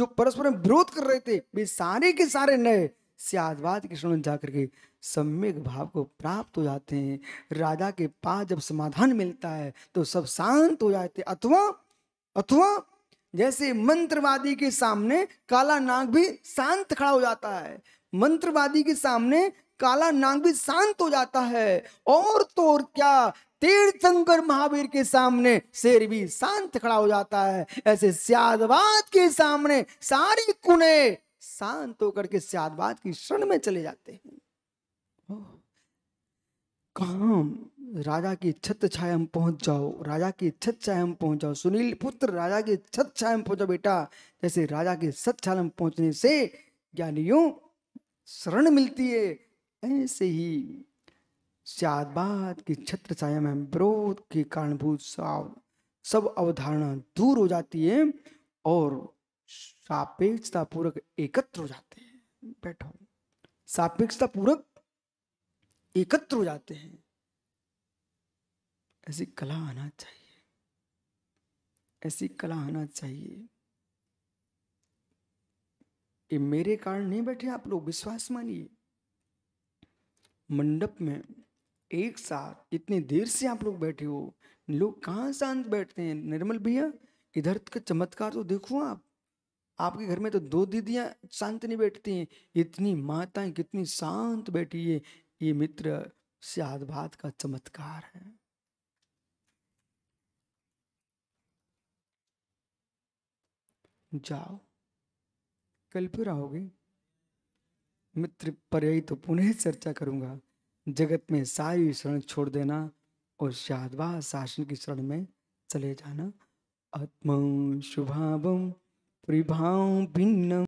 जो परस्पर विरोध कर रहे थे वे सारे के सारे नए सियादवाद के शरण जाकर के सम्यक भाव को प्राप्त हो जाते हैं राजा के पास जब समाधान मिलता है तो सब शांत हो जाते अथवा अथवा जैसे मंत्रवादी के सामने काला नाग भी शांत खड़ा हो जाता है मंत्रवादी के सामने काला नाग भी शांत हो जाता है और तो और क्या तीर्थंकर महावीर के सामने शेर भी शांत खड़ा हो जाता है ऐसे सियादवाद के सामने सारी कुने शांत होकर के सियादवाद की शरण में चले जाते हैं काम राजा की छत छाया में पहुंच जाओ राजा की छत छाया में पहुंच जाओ सुनील पुत्र राजा की छत छाया में पहुंचो बेटा जैसे राजा के सत छाया में पहुंचने से ज्ञानियों शरण मिलती है ऐसे ही शादबाद की छत्र छाया में विरोध के कारणभूत भूत सब अवधारणा दूर हो जाती है और सापेक्षता पूर्वक एकत्र हो जाते हैं बैठो सापेक्षता पूर्वक एकत्र हो जाते हैं ऐसी कला आना चाहिए ऐसी कला आना चाहिए ये मेरे कारण नहीं बैठे आप लोग विश्वास मानिए मंडप में एक साथ इतनी देर से आप लोग बैठे हो लोग कहाँ शांत बैठते हैं निर्मल भैया इधर का चमत्कार तो देखो आप आपके घर में तो दो दीदियाँ शांत नहीं बैठती हैं इतनी माताएं कितनी शांत बैठी है ये मित्र स्यादवाद का चमत्कार है जाओ कल फिर आओगे मित्र पर्यायी तो पुनः चर्चा करूंगा जगत में सारी शरण छोड़ देना और शादवा शासन की शरण में चले जाना आत्म शुभावम प्रभाव भिन्नम